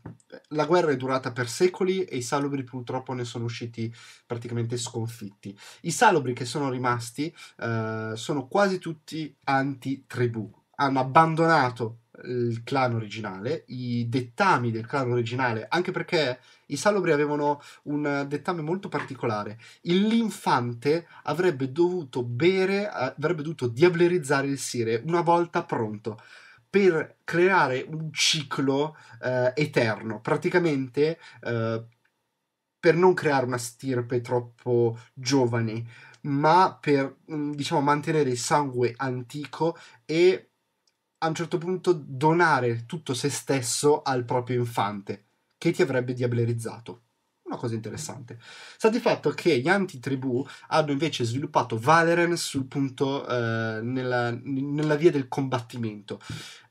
La guerra è durata per secoli e i Salubri purtroppo ne sono usciti praticamente sconfitti. I Salubri che sono rimasti eh, sono quasi tutti anti-tribù, hanno abbandonato il clan originale, i dettami del clan originale, anche perché i Salubri avevano un dettame molto particolare. L'infante avrebbe dovuto bere, avrebbe dovuto diablerizzare il sire una volta pronto per creare un ciclo eh, eterno. Praticamente eh, per non creare una stirpe troppo giovane, ma per mm, diciamo, mantenere il sangue antico e a un certo punto donare tutto se stesso al proprio infante che ti avrebbe diablerizzato. Una cosa interessante. Sta di fatto che gli anti-tribù hanno invece sviluppato Valeren sul punto, eh, nella, nella, via del combattimento.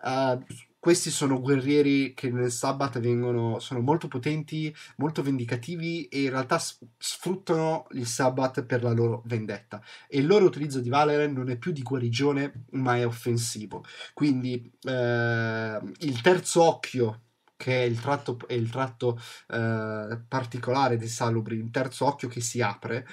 Uh, questi sono guerrieri che nel Sabbath vengono, sono molto potenti, molto vendicativi e in realtà sfruttano il Sabbath per la loro vendetta. E il loro utilizzo di Valeren non è più di guarigione, ma è offensivo. Quindi eh, il terzo occhio che è il tratto, è il tratto eh, particolare dei salubri, un terzo occhio che si apre,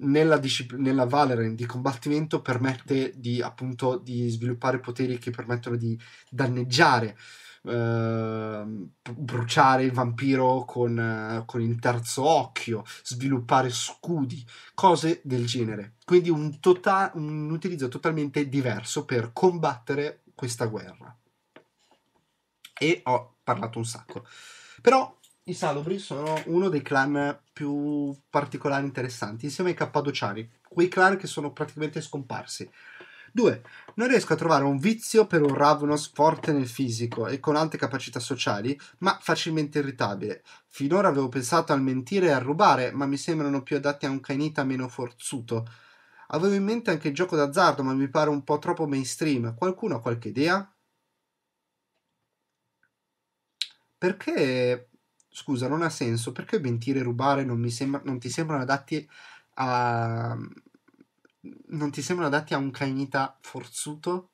nella, discipl- nella Valorant di combattimento permette di, appunto, di sviluppare poteri che permettono di danneggiare Uh, bruciare il vampiro con, uh, con, il terzo occhio, sviluppare scudi, cose del genere. Quindi un, tota- un utilizzo totalmente diverso per combattere questa guerra. E ho parlato un sacco. Però i Salubri sono uno dei clan più particolari interessanti, insieme ai Cappadociani, quei clan che sono praticamente scomparsi. 2. Non riesco a trovare un vizio per un Ravnos forte nel fisico e con alte capacità sociali, ma facilmente irritabile. Finora avevo pensato al mentire e al rubare, ma mi sembrano più adatti a un Kainita meno forzuto. Avevo in mente anche il gioco d'azzardo, ma mi pare un po' troppo mainstream. Qualcuno ha qualche idea? perché, scusa, non ha senso, perché mentire e rubare non, sembra, non ti sembrano adatti a... non ti sembrano adatti a un cainita forzuto?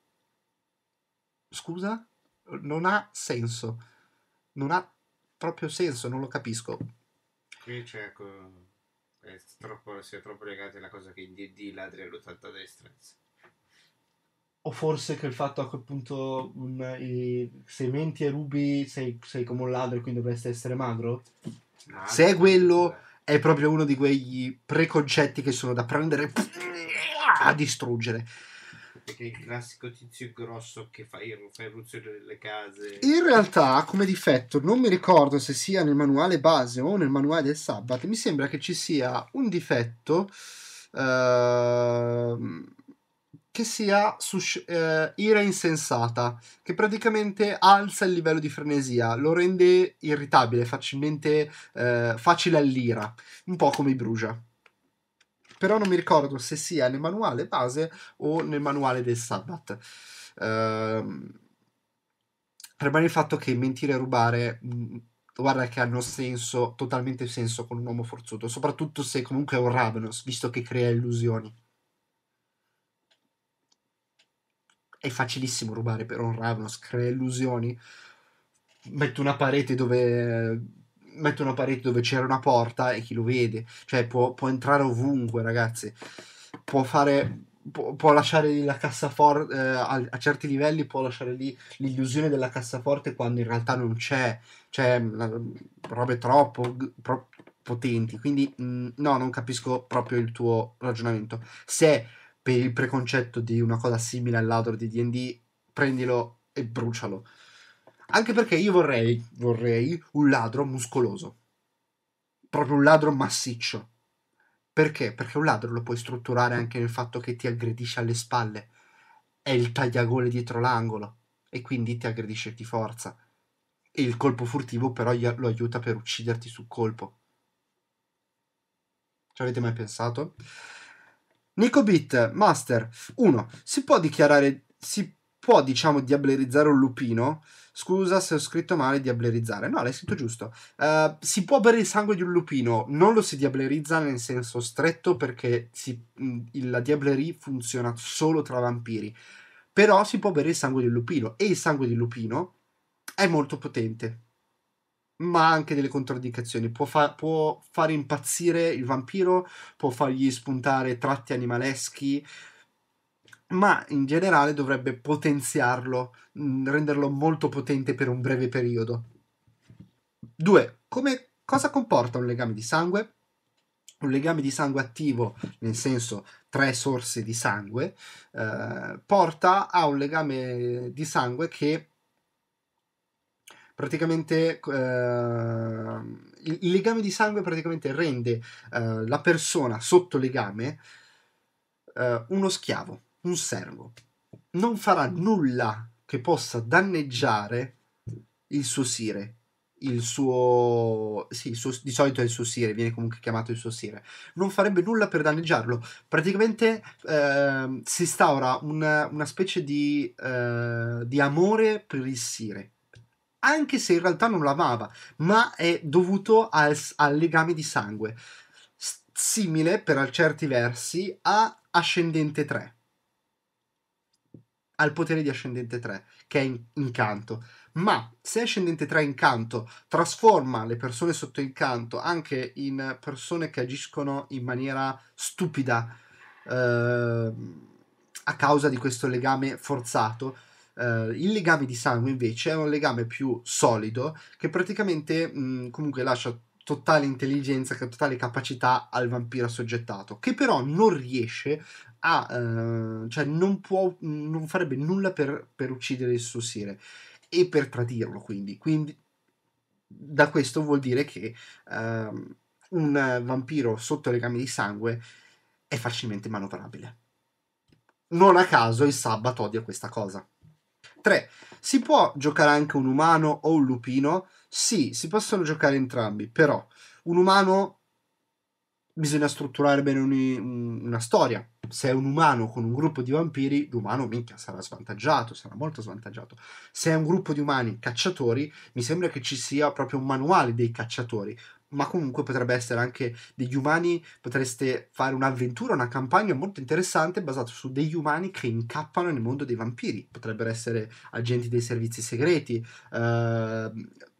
Scusa? Non ha senso. Non ha proprio senso, non lo capisco. Qui c'è... Ecco, è troppo, si è troppo legati alla cosa che in D&D ladri a ruotata destra. Insomma o forse che il fatto a quel punto i, se menti e rubi sei, sei, come un ladro e quindi dovresti essere magro? Ah, se è quello è proprio uno di quei preconcetti che sono da prendere a distruggere. Perché il classico tizio grosso che fa, il, fa irruzione nelle case. In realtà, come difetto, non mi ricordo se sia nel manuale base o nel manuale del sabbat, mi sembra che ci sia un difetto. Uh, che sia sus- eh, ira insensata, che praticamente alza il livello di frenesia, lo rende irritabile, facilmente eh, facile all'ira, un po' come i Brugia. Però non mi ricordo se sia nel manuale base o nel manuale del Sabbath. Eh, rimane il fatto che mentire e rubare... Mh, mm, guarda che hanno senso, totalmente senso con un uomo forzuto, soprattutto se comunque è un Ravenous, visto che crea illusioni. è facilissimo rubare per un Ravnos, crea illusioni. Metto una parete dove metto una parete dove c'era una porta e chi lo vede, cioè può, può entrare ovunque, ragazzi. Può fare può, può lasciare la cassaforte eh, a, a, certi livelli può lasciare lì l'illusione della cassaforte quando in realtà non c'è, Cioè, la, robe troppo pro, potenti, quindi mh, mm, no, non capisco proprio il tuo ragionamento. Se per il preconcetto di una cosa simile al ladro di DD, prendilo e brucialo. Anche perché io vorrei, vorrei un ladro muscoloso. Proprio un ladro massiccio. Perché? Perché un ladro lo puoi strutturare anche nel fatto che ti aggredisce alle spalle. È il tagliagole dietro l'angolo. E quindi ti aggredisce di forza. E il colpo furtivo però lo aiuta per ucciderti sul colpo. Ci avete mai pensato? Nico Bit, Master 1. Si può dichiarare, si può diciamo diablerizzare un lupino? Scusa se ho scritto male diablerizzare. No, l'hai scritto giusto. Uh, si può bere il sangue di un lupino, non lo si diablerizza nel senso stretto perché si, mm, la diablerie funziona solo tra vampiri. Però si può bere il sangue di un lupino e il sangue di lupino è molto potente ma anche delle controindicazioni. Può, fa- può far impazzire il vampiro, può fargli spuntare tratti animaleschi, ma in generale dovrebbe potenziarlo, mm, renderlo molto potente per un breve periodo. 2. Come cosa comporta un legame di sangue? Un legame di sangue attivo, nel senso tre sorse di sangue, eh, porta a un legame di sangue che praticamente eh, il, legame di sangue praticamente rende eh, la persona sotto legame eh, uno schiavo, un servo. Non farà nulla che possa danneggiare il suo sire. Il suo, sì, il suo, di solito è il suo sire, viene comunque chiamato il suo sire. Non farebbe nulla per danneggiarlo. Praticamente ehm, si instaura una, una specie di, eh, di amore per il sire anche se in realtà non l'amava, ma è dovuto al, al legame di sangue, simile per certi versi a Ascendente 3, al potere di Ascendente 3, che è in, incanto. Ma se Ascendente 3 incanto trasforma le persone sotto incanto anche in persone che agiscono in maniera stupida eh, a causa di questo legame forzato, Uh, il legame di sangue invece è un legame più solido che praticamente mh, mm, comunque lascia totale intelligenza, totale capacità al vampiro assoggettato, che però non riesce a, uh, cioè non può, non farebbe nulla per, per uccidere il suo sire e per tradirlo quindi. Quindi da questo vuol dire che uh, un vampiro sotto legame di sangue è facilmente manovrabile. Non a caso il sabato odia questa cosa. 3. Si può giocare anche un umano o un lupino? Sì, si possono giocare entrambi, però un umano bisogna strutturare bene un, una storia. Se è un umano con un gruppo di vampiri, l'umano minchia sarà svantaggiato, sarà molto svantaggiato. Se è un gruppo di umani cacciatori, mi sembra che ci sia proprio un manuale dei cacciatori ma comunque potrebbe essere anche degli umani, potreste fare un'avventura, una campagna molto interessante basata su degli umani che incappano nel mondo dei vampiri, potrebbero essere agenti dei servizi segreti, eh,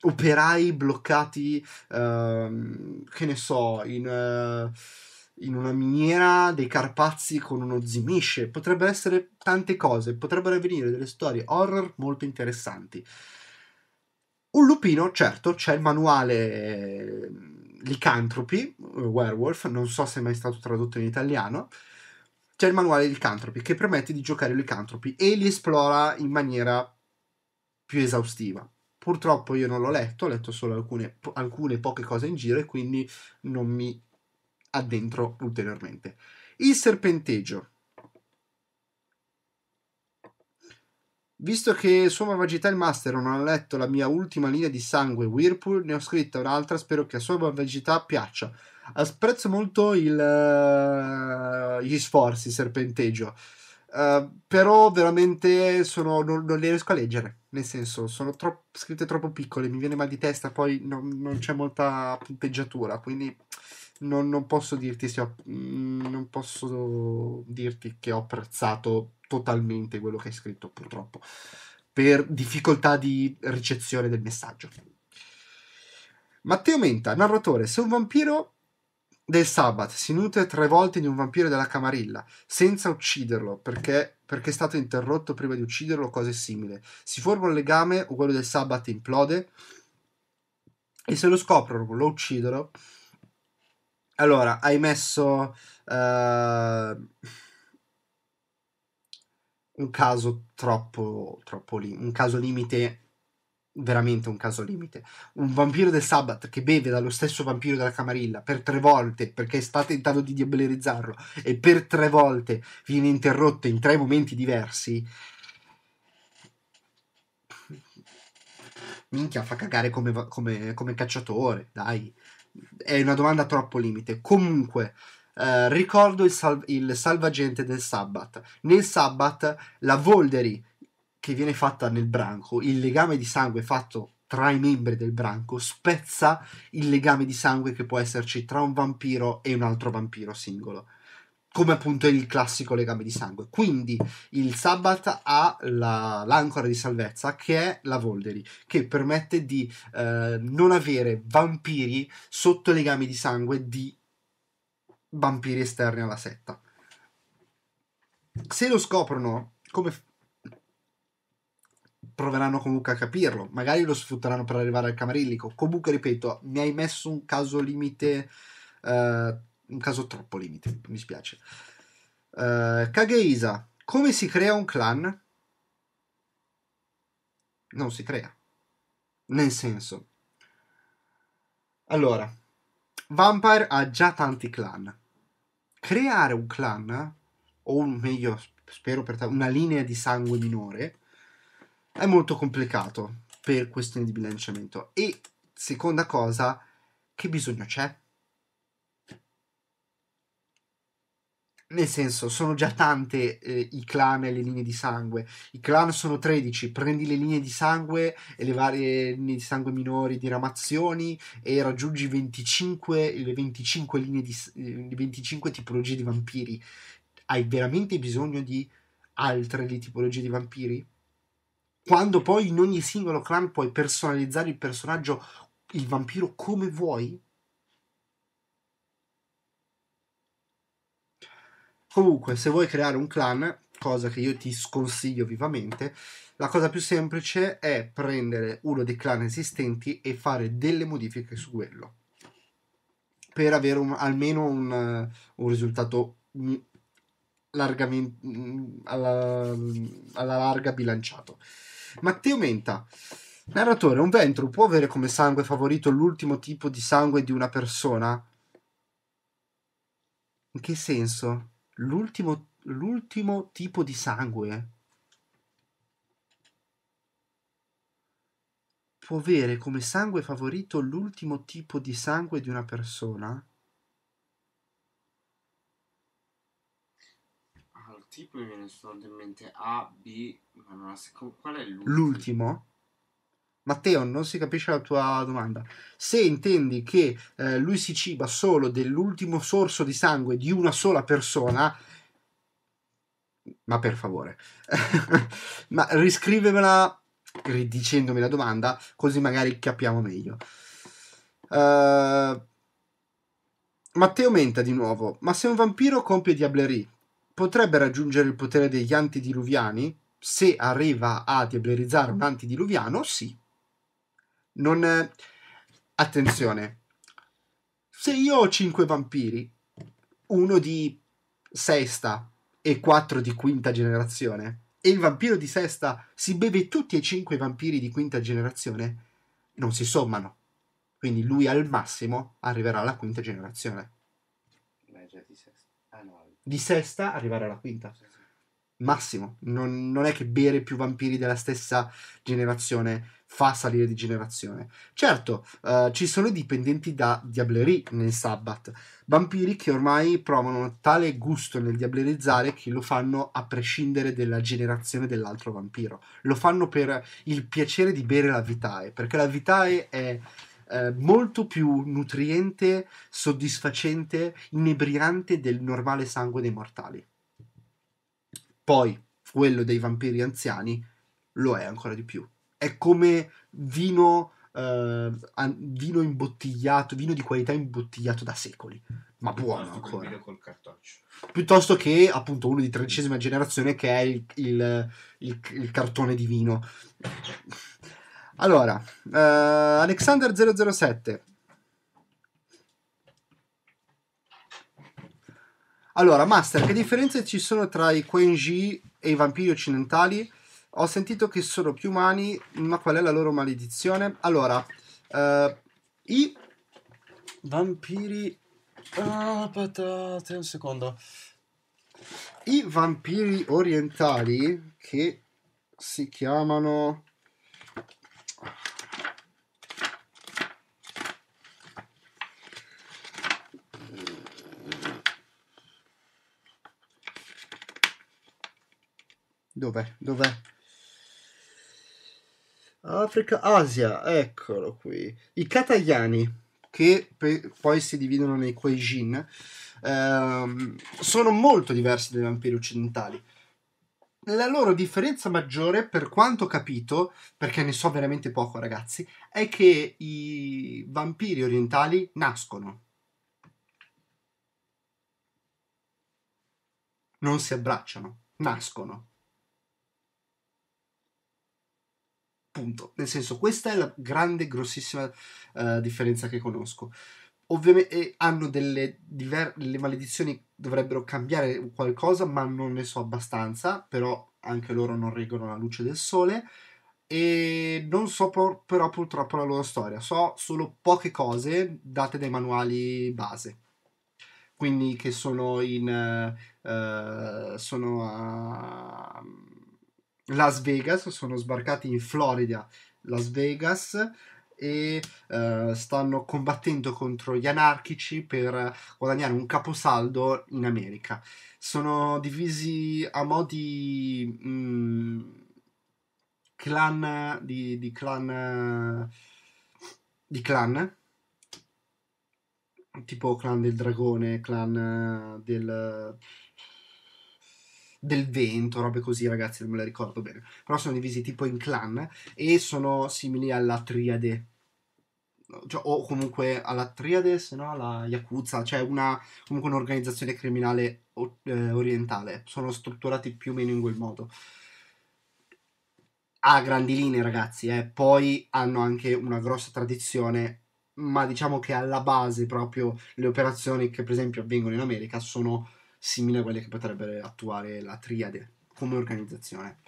operai bloccati, eh, che ne so, in... Eh, in una miniera dei Carpazzi con uno zimisce. Potrebbero essere tante cose, potrebbero avvenire delle storie horror molto interessanti. Un lupino, certo, c'è il manuale eh, Licantropi, eh, Werewolf, non so se è mai stato tradotto in italiano. C'è il manuale Licantropi che permette di giocare Licantropi e li esplora in maniera più esaustiva. Purtroppo io non l'ho letto, ho letto solo alcune, alcune poche cose in giro e quindi non mi addentro ulteriormente. Il serpenteggio Visto che Sua Malvagità il Master non ha letto la mia ultima linea di sangue Whirlpool, ne ho scritta un'altra, spero che a Sua Malvagità piaccia. Apprezzo molto il, uh, gli sforzi, Serpenteggio. Uh, però veramente sono, non, non, le riesco a leggere, nel senso sono tro- scritte troppo piccole, mi viene mal di testa, poi non, non c'è molta punteggiatura, quindi non, non, posso dirti se ho, mm, non posso dirti che ho apprezzato totalmente quello che hai scritto, purtroppo, per difficoltà di ricezione del messaggio. Matteo Menta, narratore, se un vampiro del sabbat si nutre tre volte di un vampiro della Camarilla senza ucciderlo perché, perché è stato interrotto prima di ucciderlo o cose simili, si forma un legame o quello del sabbat implode e se lo scoprono lo uccidono allora, hai messo uh, un caso troppo, troppo lì, un caso limite, veramente un caso limite. Un vampiro del Sabbath che beve dallo stesso vampiro della Camarilla per tre volte perché sta tentando di diabolizzarlo e per tre volte viene interrotto in tre momenti diversi. Minchia, fa cagare come, come, come cacciatore, dai è una domanda troppo limite. Comunque, eh, ricordo il, sal- il, salvagente del Sabbat. Nel Sabbat, la Volderi che viene fatta nel branco, il legame di sangue fatto tra i membri del branco, spezza il legame di sangue che può esserci tra un vampiro e un altro vampiro singolo come appunto il classico legame di sangue. Quindi il Sabbath ha la, l'ancora di salvezza che è la Volderi, che permette di eh, non avere vampiri sotto legami di sangue di vampiri esterni alla setta. Se lo scoprono, come f- proveranno comunque a capirlo, magari lo sfrutteranno per arrivare al camarillico. Comunque, ripeto, mi hai messo un caso limite. Eh, un caso troppo limite, mi spiace. Uh, eh, Kageisa, come si crea un clan? Non si crea. Nel senso, allora, Vampire ha già tanti clan. Creare un clan, o meglio, spero per t- una linea di sangue minore, è molto complicato per questioni di bilanciamento. E seconda cosa, che bisogno c'è? Nel senso, sono già tante eh, i clan e le linee di sangue. I clan sono 13, prendi le linee di sangue e le varie linee di sangue minori, diramazioni e raggiungi 25, le 25 linee di eh, le 25 tipologie di vampiri. Hai veramente bisogno di altre tipologie di vampiri? Quando poi in ogni singolo clan puoi personalizzare il personaggio, il vampiro come vuoi? Comunque, se vuoi creare un clan, cosa che io ti sconsiglio vivamente, la cosa più semplice è prendere uno dei clan esistenti e fare delle modifiche su quello per avere un, almeno un, un risultato mm, largamente mm, alla, mm, alla, larga bilanciato. Matteo Menta. Narratore, un ventru può avere come sangue favorito l'ultimo tipo di sangue di una persona? In che senso? L'ultimo, l'ultimo tipo di sangue può avere come sangue favorito l'ultimo tipo di sangue di una persona? Al ah, tipo mi viene solo in mente A, B, ma non la seconda. Qual è l'ultimo? L'ultimo? Matteo, non si capisce la tua domanda. Se intendi che eh, lui si ciba solo dell'ultimo sorso di sangue di una sola persona, ma per favore, ma riscrivemela ridicendomi la domanda, così magari capiamo meglio. Uh, Matteo menta di nuovo, ma se un vampiro compie diablerie, potrebbe raggiungere il potere degli antidiluviani? Se arriva a diablerizzare un antidiluviano, sì, non... Attenzione. Se io ho 5 vampiri, uno di sesta e 4 di quinta generazione, e il vampiro di sesta si beve tutti e 5 i vampiri di quinta generazione, non si sommano. Quindi lui al massimo arriverà alla quinta generazione. Ma è già di sesta. Ah, no. Di sesta arriverà alla quinta. Massimo. Non, non è che bere più vampiri della stessa generazione fa salire di generazione. Certo, eh, ci sono i dipendenti da diablerie nel Sabbath, vampiri che ormai provano tale gusto nel diablerizzare che lo fanno a prescindere dalla generazione dell'altro vampiro. Lo fanno per il piacere di bere la vitae, perché la vitae è eh, molto più nutriente, soddisfacente, inebriante del normale sangue dei mortali. Poi quello dei vampiri anziani lo è ancora di più è come vino, eh, vino imbottigliato, vino di qualità imbottigliato da secoli, ma buono ancora. Piuttosto che appunto uno di tredicesima generazione che è il, il, il, il cartone di vino. Allora, eh, Alexander 007. Allora, Master, che differenze ci sono tra i Quenji e i vampiri occidentali? Ho sentito che sono più umani, ma qual è la loro maledizione? Allora, eh, i vampiri... Ah, patate, un secondo. I vampiri orientali, che si chiamano... Dov'è? Dov'è? Africa, Asia, eccolo qui. I Katayani, che pe- poi si dividono nei Kueijin, ehm, sono molto diversi dai vampiri occidentali. La loro differenza maggiore, per quanto ho capito, perché ne so veramente poco ragazzi, è che i vampiri orientali nascono. Non si abbracciano, nascono. Punto. Nel senso, questa è la grande, grossissima uh, differenza che conosco. Ovviamente hanno delle diverse. Le maledizioni dovrebbero cambiare qualcosa, ma non ne so abbastanza. Però anche loro non reggono la luce del sole. E non so por- però purtroppo la loro storia. So solo poche cose date dai manuali base. Quindi che sono in. Uh, sono a. Uh, Las Vegas, sono sbarcati in Florida, Las Vegas e eh, stanno combattendo contro gli anarchici per guadagnare un caposaldo in America. Sono divisi a modi mh, mm, clan di, di clan di clan tipo clan del dragone, clan del del vento, robe così, ragazzi, non me le ricordo bene. Però sono divisi tipo in clan e sono simili alla triade. Cioè, o comunque alla triade, se no alla Yakuza, cioè una, comunque un'organizzazione criminale eh, orientale. Sono strutturati più o meno in quel modo. A grandi linee, ragazzi, eh. poi hanno anche una grossa tradizione ma diciamo che alla base proprio le operazioni che per esempio avvengono in America sono simile a quelle che potrebbe attuare la triade come organizzazione.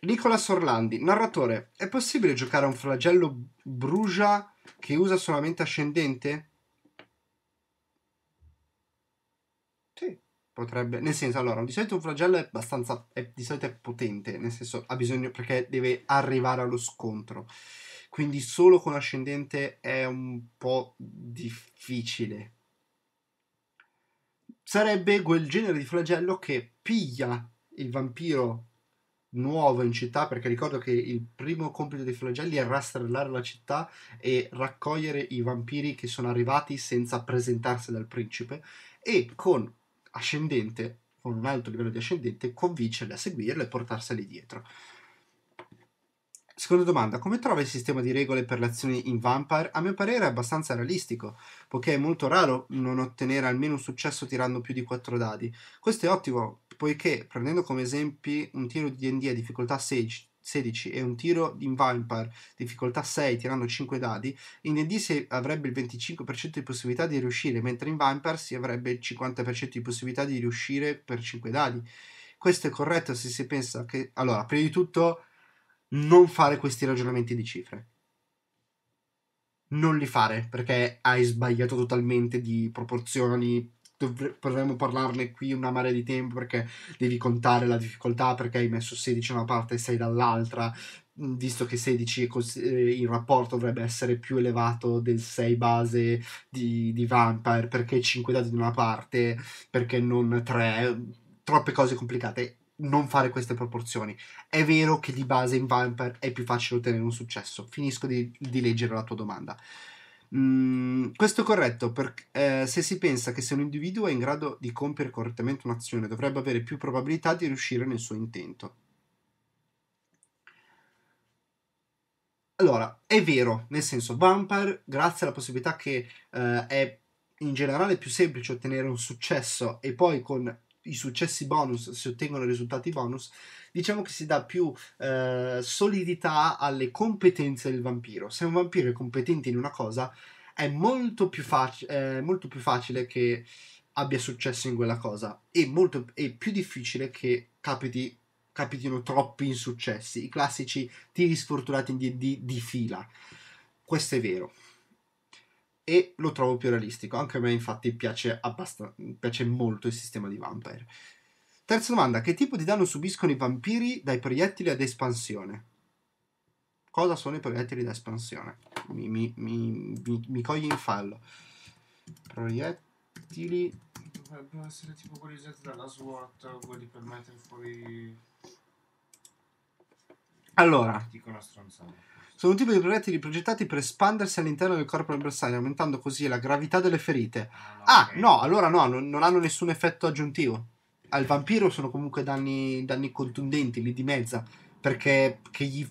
Nicolas Orlandi, narratore, è possibile giocare a un flagello Brugia che usa solamente ascendente? Sì, potrebbe, nel senso, allora, di solito un flagello è abbastanza, è, di solito è potente, nel senso ha bisogno, perché deve arrivare allo scontro quindi solo con ascendente è un po' difficile. Sarebbe quel genere di flagello che piglia il vampiro nuovo in città, perché ricordo che il primo compito dei flagelli è rastrellare la città e raccogliere i vampiri che sono arrivati senza presentarsi dal principe, e con ascendente, con un alto livello di ascendente, convincerli a seguirlo e portarseli dietro. Seconda domanda, come trova il sistema di regole per le azioni in Vampire? A mio parere è abbastanza realistico, poiché è molto raro non ottenere almeno un successo tirando più di 4 dadi. Questo è ottimo, poiché prendendo come esempi un tiro di D&D a difficoltà 16, 16 e un tiro in Vampire difficoltà 6 tirando 5 dadi, in D&D si avrebbe il 25% di possibilità di riuscire, mentre in Vampire si avrebbe il 50% di possibilità di riuscire per 5 dadi. Questo è corretto se si pensa che... Allora, prima di tutto non fare questi ragionamenti di cifre. Non li fare perché hai sbagliato totalmente di proporzioni. potremmo parlarne qui una marea di tempo perché devi contare la difficoltà perché hai messo 16 da una parte e 6 dall'altra, mm, visto che 16 eh, il rapporto dovrebbe essere più elevato del 6 base di, di Vampire, perché 5 dati da una parte, perché non 3, mm, troppe cose complicate non fare queste proporzioni. È vero che di base in Vampire è più facile ottenere un successo. Finisco di, di leggere la tua domanda. Mm, questo è corretto perché eh, se si pensa che se un individuo è in grado di compiere correttamente un'azione dovrebbe avere più probabilità di riuscire nel suo intento. Allora, è vero, nel senso Vampire, grazie alla possibilità che eh, è in generale più semplice ottenere un successo e poi con i successi bonus, si ottengono risultati bonus, diciamo che si dà più eh, solidità alle competenze del vampiro. Se un vampiro è competente in una cosa, è molto più, faci- eh, molto più facile che abbia successo in quella cosa e molto è più difficile che capiti capitino troppi insuccessi, i classici tiri sfortunati in D&D di fila. Questo è vero e lo trovo più realistico. Anche a me infatti piace, abbast- piace molto il sistema di Vampire. Terza domanda, che tipo di danno subiscono i vampiri dai proiettili ad espansione? Cosa sono i proiettili da espansione? Mi, mi, mi, mi coglie in fallo. Proiettili... Dovrebbero essere tipo quelli usati dalla SWAT quelli per mettere fuori... Allora... Dico una sono un tipo di proiettili progettati per espandersi all'interno del corpo dell'avversario, aumentando così la gravità delle ferite. ah, ah no, allora no, non, non, hanno nessun effetto aggiuntivo. Al vampiro sono comunque danni, danni contundenti, lì di mezza, perché gli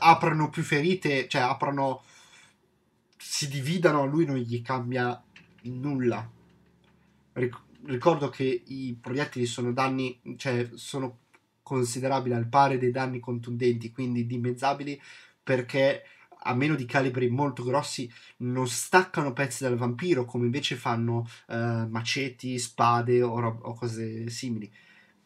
aprono più ferite, cioè aprono... si dividano, a lui non gli cambia nulla. Ric- ricordo che i proiettili sono danni, cioè sono considerabili al pari dei danni contundenti, quindi dimezzabili perché a meno di calibri molto grossi, non staccano pezzi dal vampiro come invece fanno eh, maceti, spade o, ro- o, cose simili.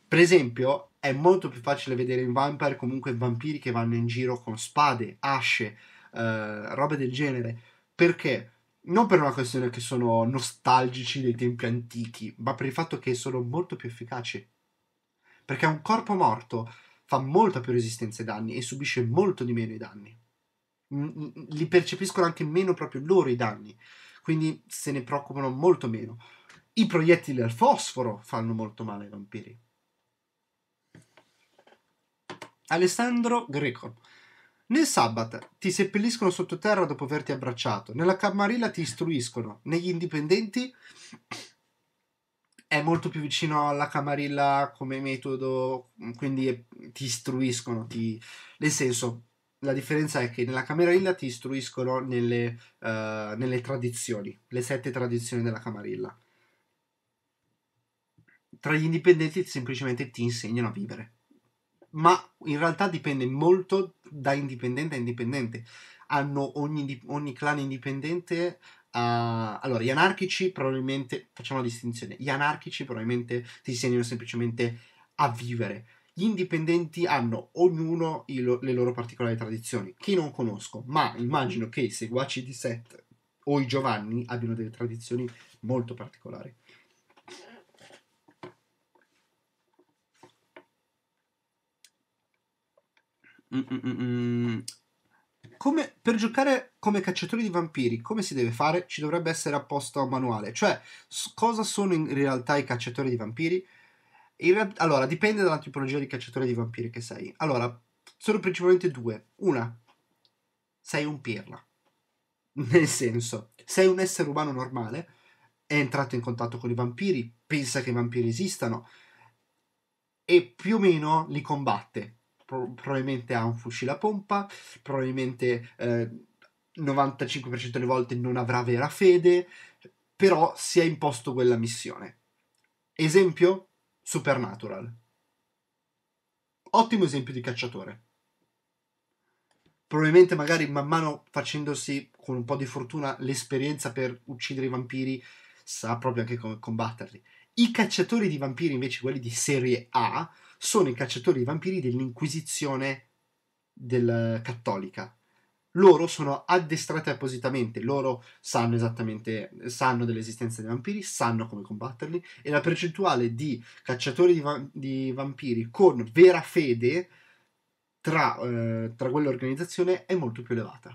Per esempio, è molto più facile vedere in Vampire comunque vampiri che vanno in giro con spade, asce, eh, robe del genere. Perché? Non per una questione che sono nostalgici dei tempi antichi, ma per il fatto che sono molto più efficaci. Perché un corpo morto fa molta più resistenza ai danni e subisce molto di meno i danni. Li percepiscono anche meno proprio loro i danni, quindi se ne preoccupano molto meno. I proiettili al fosforo fanno molto male ai vampiri. Alessandro Greco. Nel sabbat ti seppelliscono sottoterra dopo averti abbracciato, nella cammarilla ti istruiscono, negli indipendenti è molto più vicino alla Camarilla come metodo, quindi ti istruiscono, ti, nel senso la differenza è che nella Camarilla ti istruiscono nelle, uh, nelle tradizioni, le sette tradizioni della Camarilla. Tra gli indipendenti semplicemente ti insegnano a vivere, ma in realtà dipende molto da indipendente a indipendente. Hanno ogni, ogni clan indipendente Uh, allora, gli anarchici probabilmente, facciamo la distinzione, gli anarchici probabilmente ti insegnano semplicemente a vivere. Gli indipendenti hanno ognuno il, le loro particolari tradizioni, che non conosco, ma immagino che i seguaci di Seth o i Giovanni abbiano delle tradizioni molto particolari. Mm, mm, mm. mm come, per giocare come cacciatori di vampiri, come si deve fare? Ci dovrebbe essere apposta un manuale. Cioè, cosa sono in realtà i cacciatori di vampiri? Real, allora, dipende dalla tipologia di cacciatore di vampiri che sei. Allora, sono principalmente due. Una, sei un pirla. Nel senso, sei un essere umano normale, è entrato in contatto con i vampiri, pensa che i vampiri esistano e più o meno li combatte pro- probabilmente ha un fucile a pompa, probabilmente eh, 95% delle volte non avrà vera fede, però si è imposto quella missione. Esempio? Supernatural. Ottimo esempio di cacciatore. Probabilmente magari man mano facendosi con un po' di fortuna l'esperienza per uccidere i vampiri sa proprio anche come combatterli. I cacciatori di vampiri invece, quelli di serie A, sono i cacciatori di vampiri dell'Inquisizione del, eh, cattolica. Loro sono addestrati appositamente, loro sanno esattamente, sanno dell'esistenza dei vampiri, sanno come combatterli e la percentuale di cacciatori di, va- di vampiri con vera fede tra, eh, tra quell'organizzazione è molto più elevata.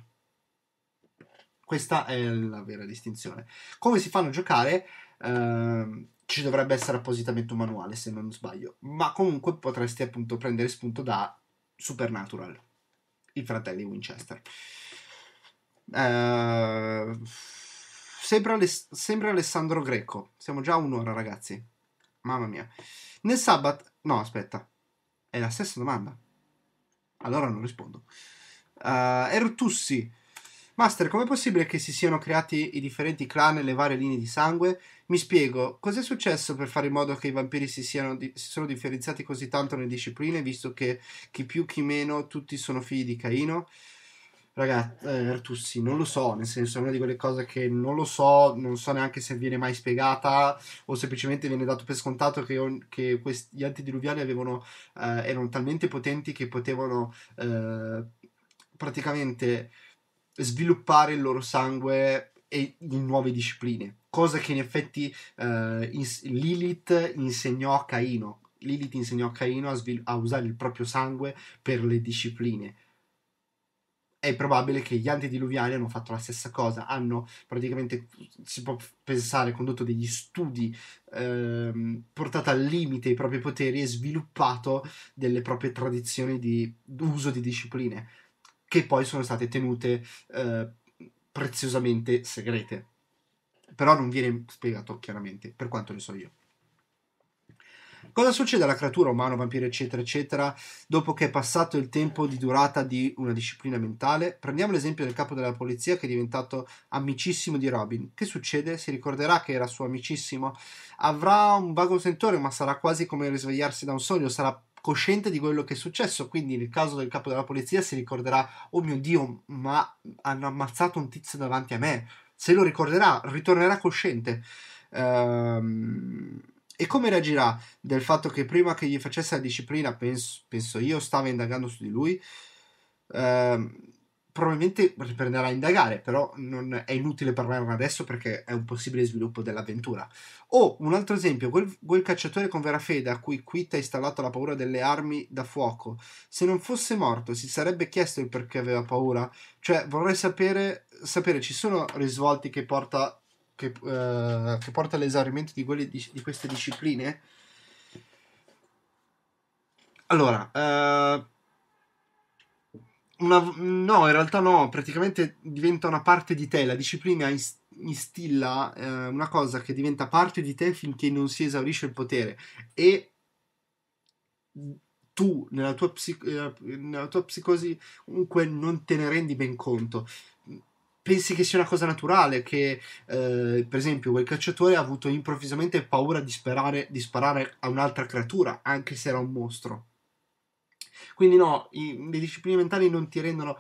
Questa è la vera distinzione. Come si fanno a giocare? Uh, ci dovrebbe essere appositamente un manuale se non sbaglio, ma comunque potresti appunto prendere spunto da Supernatural, i fratelli Winchester. Uh, sempre, Aless- sempre Alessandro Greco, siamo già a un'ora ragazzi, mamma mia. Nel sabato, no aspetta, è la stessa domanda, allora non rispondo. Uh, Ertussi, Master, com'è possibile che si siano creati i differenti clan e le varie linee di sangue? Mi spiego, cos'è successo per fare in modo che i vampiri si, siano di- si sono differenziati così tanto nelle discipline, visto che chi più chi meno tutti sono figli di Caino? Ragazzi, eh, Artussi, non lo so, nel senso è una di quelle cose che non lo so, non so neanche se viene mai spiegata o semplicemente viene dato per scontato che, on- che quest- gli antidiluviani avevano, eh, erano talmente potenti che potevano eh, praticamente sviluppare il loro sangue e in nuove discipline, cosa che in effetti eh, in, Lilith insegnò a Caino. Lilith insegnò a Caino a, svil- a usare il proprio sangue per le discipline, è probabile che gli antediluviani hanno fatto la stessa cosa, hanno praticamente, si può pensare, condotto degli studi, ehm, portato al limite i propri poteri e sviluppato delle proprie tradizioni di uso di discipline che poi sono state tenute eh, preziosamente segrete. Però non viene spiegato chiaramente, per quanto ne so io. Cosa succede alla creatura umano, vampiro, eccetera, eccetera, dopo che è passato il tempo di durata di una disciplina mentale? Prendiamo l'esempio del capo della polizia che è diventato amicissimo di Robin. Che succede? Si ricorderà che era suo amicissimo? Avrà un vago sentore, ma sarà quasi come risvegliarsi da un sogno, sarà cosciente di quello che è successo, quindi nel caso del capo della polizia si ricorderà, oh mio Dio, ma hanno ammazzato un tizio davanti a me, se lo ricorderà, ritornerà cosciente. Ehm, e come reagirà del fatto che prima che gli facesse la disciplina, penso, penso io, stava indagando su di lui? Ehm, probabilmente riprenderà a indagare, però non è inutile parlare adesso perché è un possibile sviluppo dell'avventura. O un altro esempio, quel, quel cacciatore con vera fede a cui Quitta ha installato la paura delle armi da fuoco, se non fosse morto si sarebbe chiesto il perché aveva paura? Cioè vorrei sapere, sapere ci sono risvolti che porta, che, eh, che porta all'esaurimento di, quelli, di, di, queste discipline? Allora, eh, una, no, in realtà no, praticamente diventa una parte di te, la disciplina instilla eh, una cosa che diventa parte di te finché non si esaurisce il potere e tu nella tua, psico- eh, nella tua psicosi comunque non te ne rendi ben conto. Pensi che sia una cosa naturale che, eh, per esempio, quel cacciatore ha avuto improvvisamente paura di, sperare, di sparare a un'altra creatura, anche se era un mostro quindi no, i, le discipline mentali non ti rendono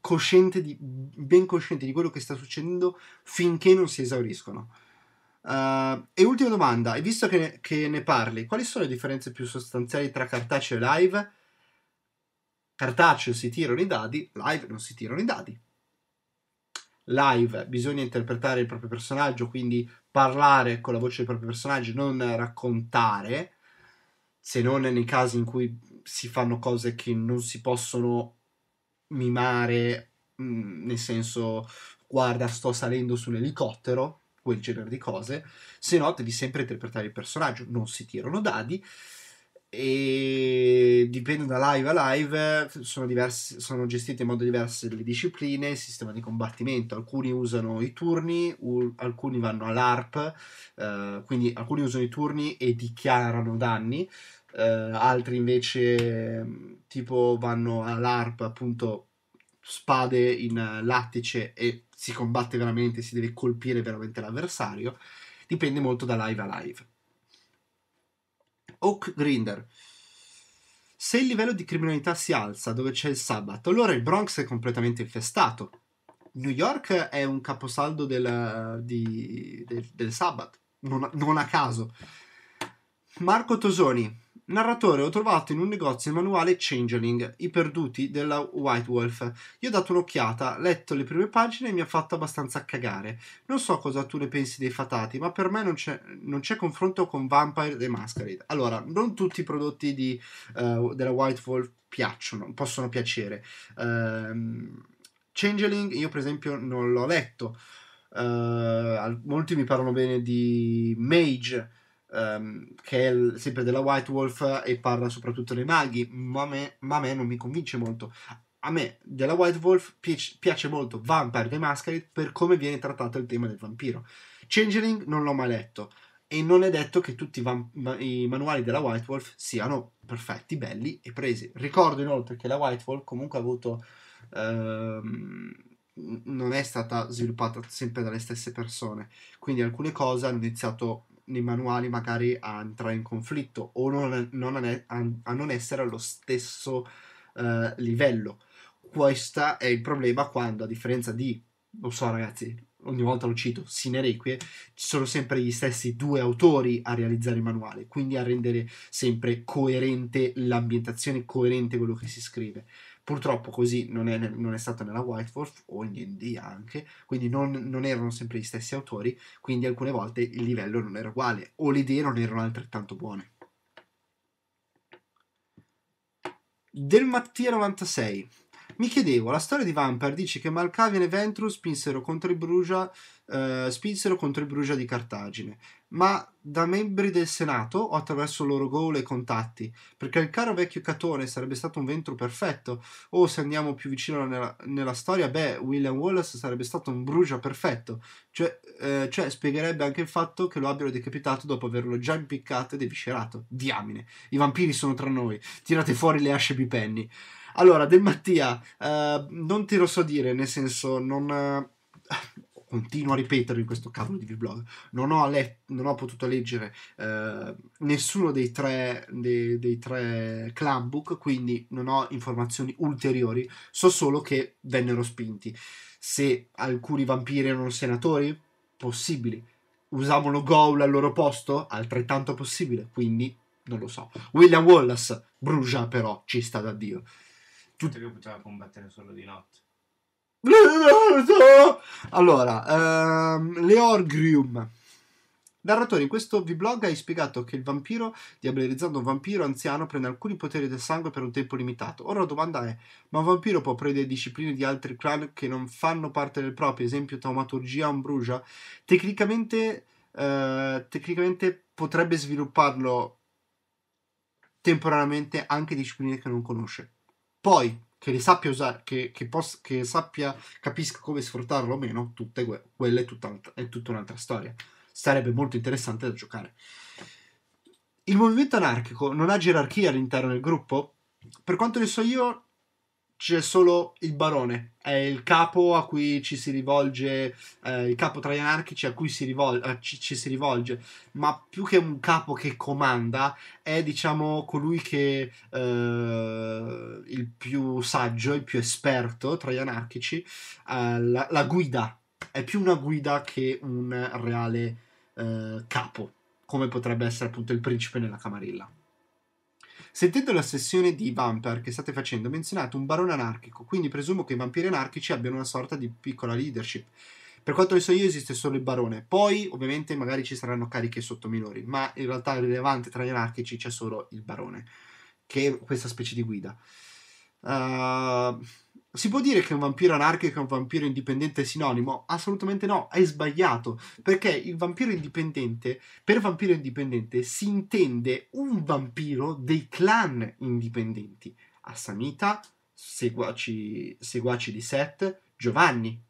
cosciente di, ben cosciente di quello che sta succedendo finché non si esauriscono. Uh, e ultima domanda, e visto che ne, che ne parli, quali sono le differenze più sostanziali tra cartaceo e live? Cartaceo si tirano i dadi, live non si tirano i dadi live bisogna interpretare il proprio personaggio, quindi parlare con la voce del proprio personaggio, non raccontare, se non nei casi in cui si fanno cose che non si possono mimare, mh, mm, nel senso guarda sto salendo su un elicottero, quel genere di cose, se no devi sempre interpretare il personaggio, non si tirano dadi e dipende da live a live, sono, diversi, sono gestite in modo diverso le discipline, il sistema di combattimento, alcuni usano i turni, u- alcuni vanno all'ARP, eh, quindi alcuni usano i turni e dichiarano danni, eh, altri invece mm, tipo vanno all'ARP appunto spade in eh, lattice e si combatte veramente, si deve colpire veramente l'avversario, dipende molto da live a live. Oak Grinder. Se il livello di criminalità si alza dove c'è il sabato, allora il Bronx è completamente infestato. New York è un caposaldo del, eh, di, del, del sabato, non, non a caso. Marco Tosoni, Narratore, ho trovato in un negozio il manuale Changeling, I perduti della White Wolf. Io ho dato un'occhiata, letto le prime pagine e mi ha fatto abbastanza cagare. Non so cosa tu ne pensi dei fatati, ma per me non c'è, non c'è confronto con Vampire The Masquerade. Allora, non tutti i prodotti di, uh, della White Wolf piacciono, possono piacere. Uh, Changeling, io per esempio non l'ho letto. Uh, molti mi parlano bene di Mage um, che è sempre della White Wolf e parla soprattutto dei maghi, ma a me, ma a me non mi convince molto. A me della White Wolf piace, piace molto Vampire the Masquerade per come viene trattato il tema del vampiro. Changeling non l'ho mai letto e non è detto che tutti i, van- i, manuali della White Wolf siano perfetti, belli e presi. Ricordo inoltre che la White Wolf comunque ha avuto... Ehm, non è stata sviluppata sempre dalle stesse persone, quindi alcune cose hanno iniziato nei manuali magari a entrare in conflitto o non, non a, a, non essere allo stesso uh, livello. Questo è il problema quando, a differenza di, non so ragazzi, ogni volta lo cito, Sine Requie, ci sono sempre gli stessi due autori a realizzare il manuale, quindi a rendere sempre coerente l'ambientazione, coerente quello che si scrive. Purtroppo così non è, non è stato nella White Wolf o in D&D anche, quindi non, non, erano sempre gli stessi autori, quindi alcune volte il livello non era uguale o le idee non erano altrettanto buone. Del Mattia 96 mi chiedevo, la storia di Vampire dice che Malcavian e Ventrus spinsero contro il Brugia, eh, spinsero contro i Brugia di Cartagine, ma da membri del Senato o attraverso loro gole e contatti, perché il caro vecchio Catone sarebbe stato un Ventru perfetto, o se andiamo più vicino nella, nella storia, beh, William Wallace sarebbe stato un Brugia perfetto, cioè, eh, cioè spiegherebbe anche il fatto che lo abbiano decapitato dopo averlo già impiccato e deviscerato. Diamine, i vampiri sono tra noi, tirate fuori le asce bipenni. Allora, Del Mattia, eh, non te lo so dire, nel senso, non... Eh, continuo a ripeterlo in questo cavolo di vlog, non ho, let- non ho potuto leggere eh, nessuno dei tre, de- dei tre clan book, quindi non ho informazioni ulteriori, so solo che vennero spinti. Se alcuni vampiri erano senatori, possibili. Usavano Gaul al loro posto, altrettanto possibile, quindi non lo so. William Wallace, Brugia però, ci sta da Dio. Gente che poteva combattere solo di notte. Allora, ehm, Leorgrium. Narratore, in questo vlog hai spiegato che il vampiro, diabolizzando un vampiro anziano, prende alcuni poteri del sangue per un tempo limitato. Ora la domanda è, ma un vampiro può prendere discipline di altri clan che non fanno parte del proprio, esempio taumaturgia, ambrugia? Tecnicamente, eh, tecnicamente potrebbe svilupparlo temporaneamente anche discipline che non conosce. Poi che li sappia usare, che, che, possa, che sappia, capisca come sfruttarlo o meno, tutte que- quella è è tutta un'altra storia. Sarebbe molto interessante da giocare. Il movimento anarchico non ha gerarchia all'interno del gruppo? Per quanto ne so io, c'è solo il barone, è il capo a cui ci si rivolge, eh, il capo tra gli anarchici a cui si rivolge, eh, ci, ci, si rivolge, ma più che un capo che comanda, è diciamo colui che è eh, il più saggio, il più esperto tra gli anarchici, eh, la, la, guida, è più una guida che un reale eh, capo, come potrebbe essere appunto il principe nella camarilla. Sentendo la sessione di Vampire che state facendo, menzionate un barone anarchico, quindi presumo che i vampiri anarchici abbiano una sorta di piccola leadership. Per quanto ne so io esiste solo il barone, poi ovviamente magari ci saranno cariche sottominori, ma in realtà rilevante tra gli anarchici c'è solo il barone, che è questa specie di guida. Uh, si può dire che un vampiro anarchico e un vampiro indipendente è sinonimo? Assolutamente no, è sbagliato, perché il vampiro indipendente, per vampiro indipendente si intende un vampiro dei clan indipendenti, Assamita, seguaci, seguaci di Seth, Giovanni.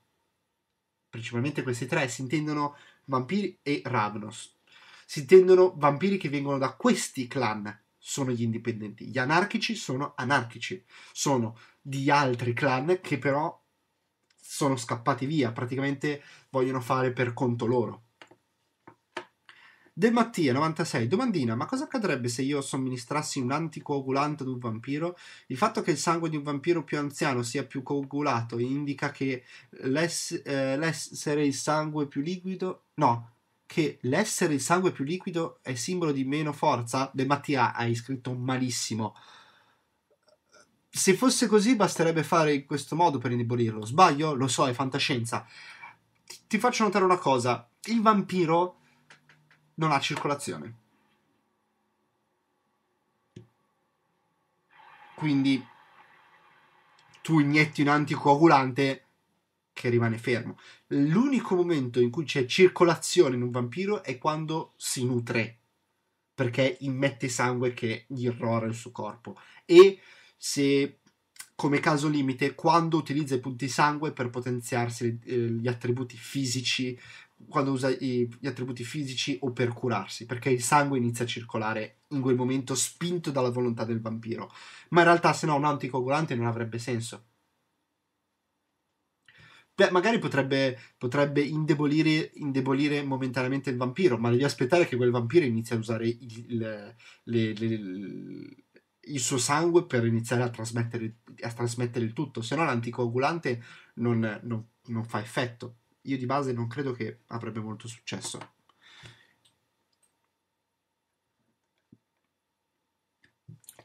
Principalmente questi tre si intendono vampiri e Ravnos. Si intendono vampiri che vengono da questi clan sono gli indipendenti, gli anarchici sono anarchici, sono di altri clan che però sono scappati via, praticamente vogliono fare per conto loro. Del Mattia 96 domandina: Ma cosa accadrebbe se io somministrassi un anticoagulante ad un vampiro? Il fatto che il sangue di un vampiro più anziano sia più coagulato indica che l'ess- eh, l'essere il sangue più liquido. No, che l'essere il sangue più liquido è simbolo di meno forza? De Mattia hai scritto malissimo. Se fosse così basterebbe fare in questo modo per indebolirlo. Sbaglio? Lo so, è fantascienza. Ti, ti faccio notare una cosa. Il vampiro non ha circolazione. Quindi tu inietti un anticoagulante che rimane fermo. L'unico momento in cui c'è circolazione in un vampiro è quando si nutre, perché immette sangue che gli irrora il suo corpo. E se come caso limite, quando utilizza i punti sangue per potenziarsi eh, gli attributi fisici, quando usa i, gli attributi fisici o per curarsi, perché il sangue inizia a circolare in quel momento spinto dalla volontà del vampiro. Ma in realtà se no un anticoagulante non avrebbe senso Beh, magari potrebbe, potrebbe indebolire, indebolire, momentaneamente il vampiro, ma devi aspettare che quel vampiro inizi a usare il, il, le, le, il suo sangue per iniziare a trasmettere, a trasmettere il tutto, se no l'anticoagulante non, non, non fa effetto. Io di base non credo che avrebbe molto successo.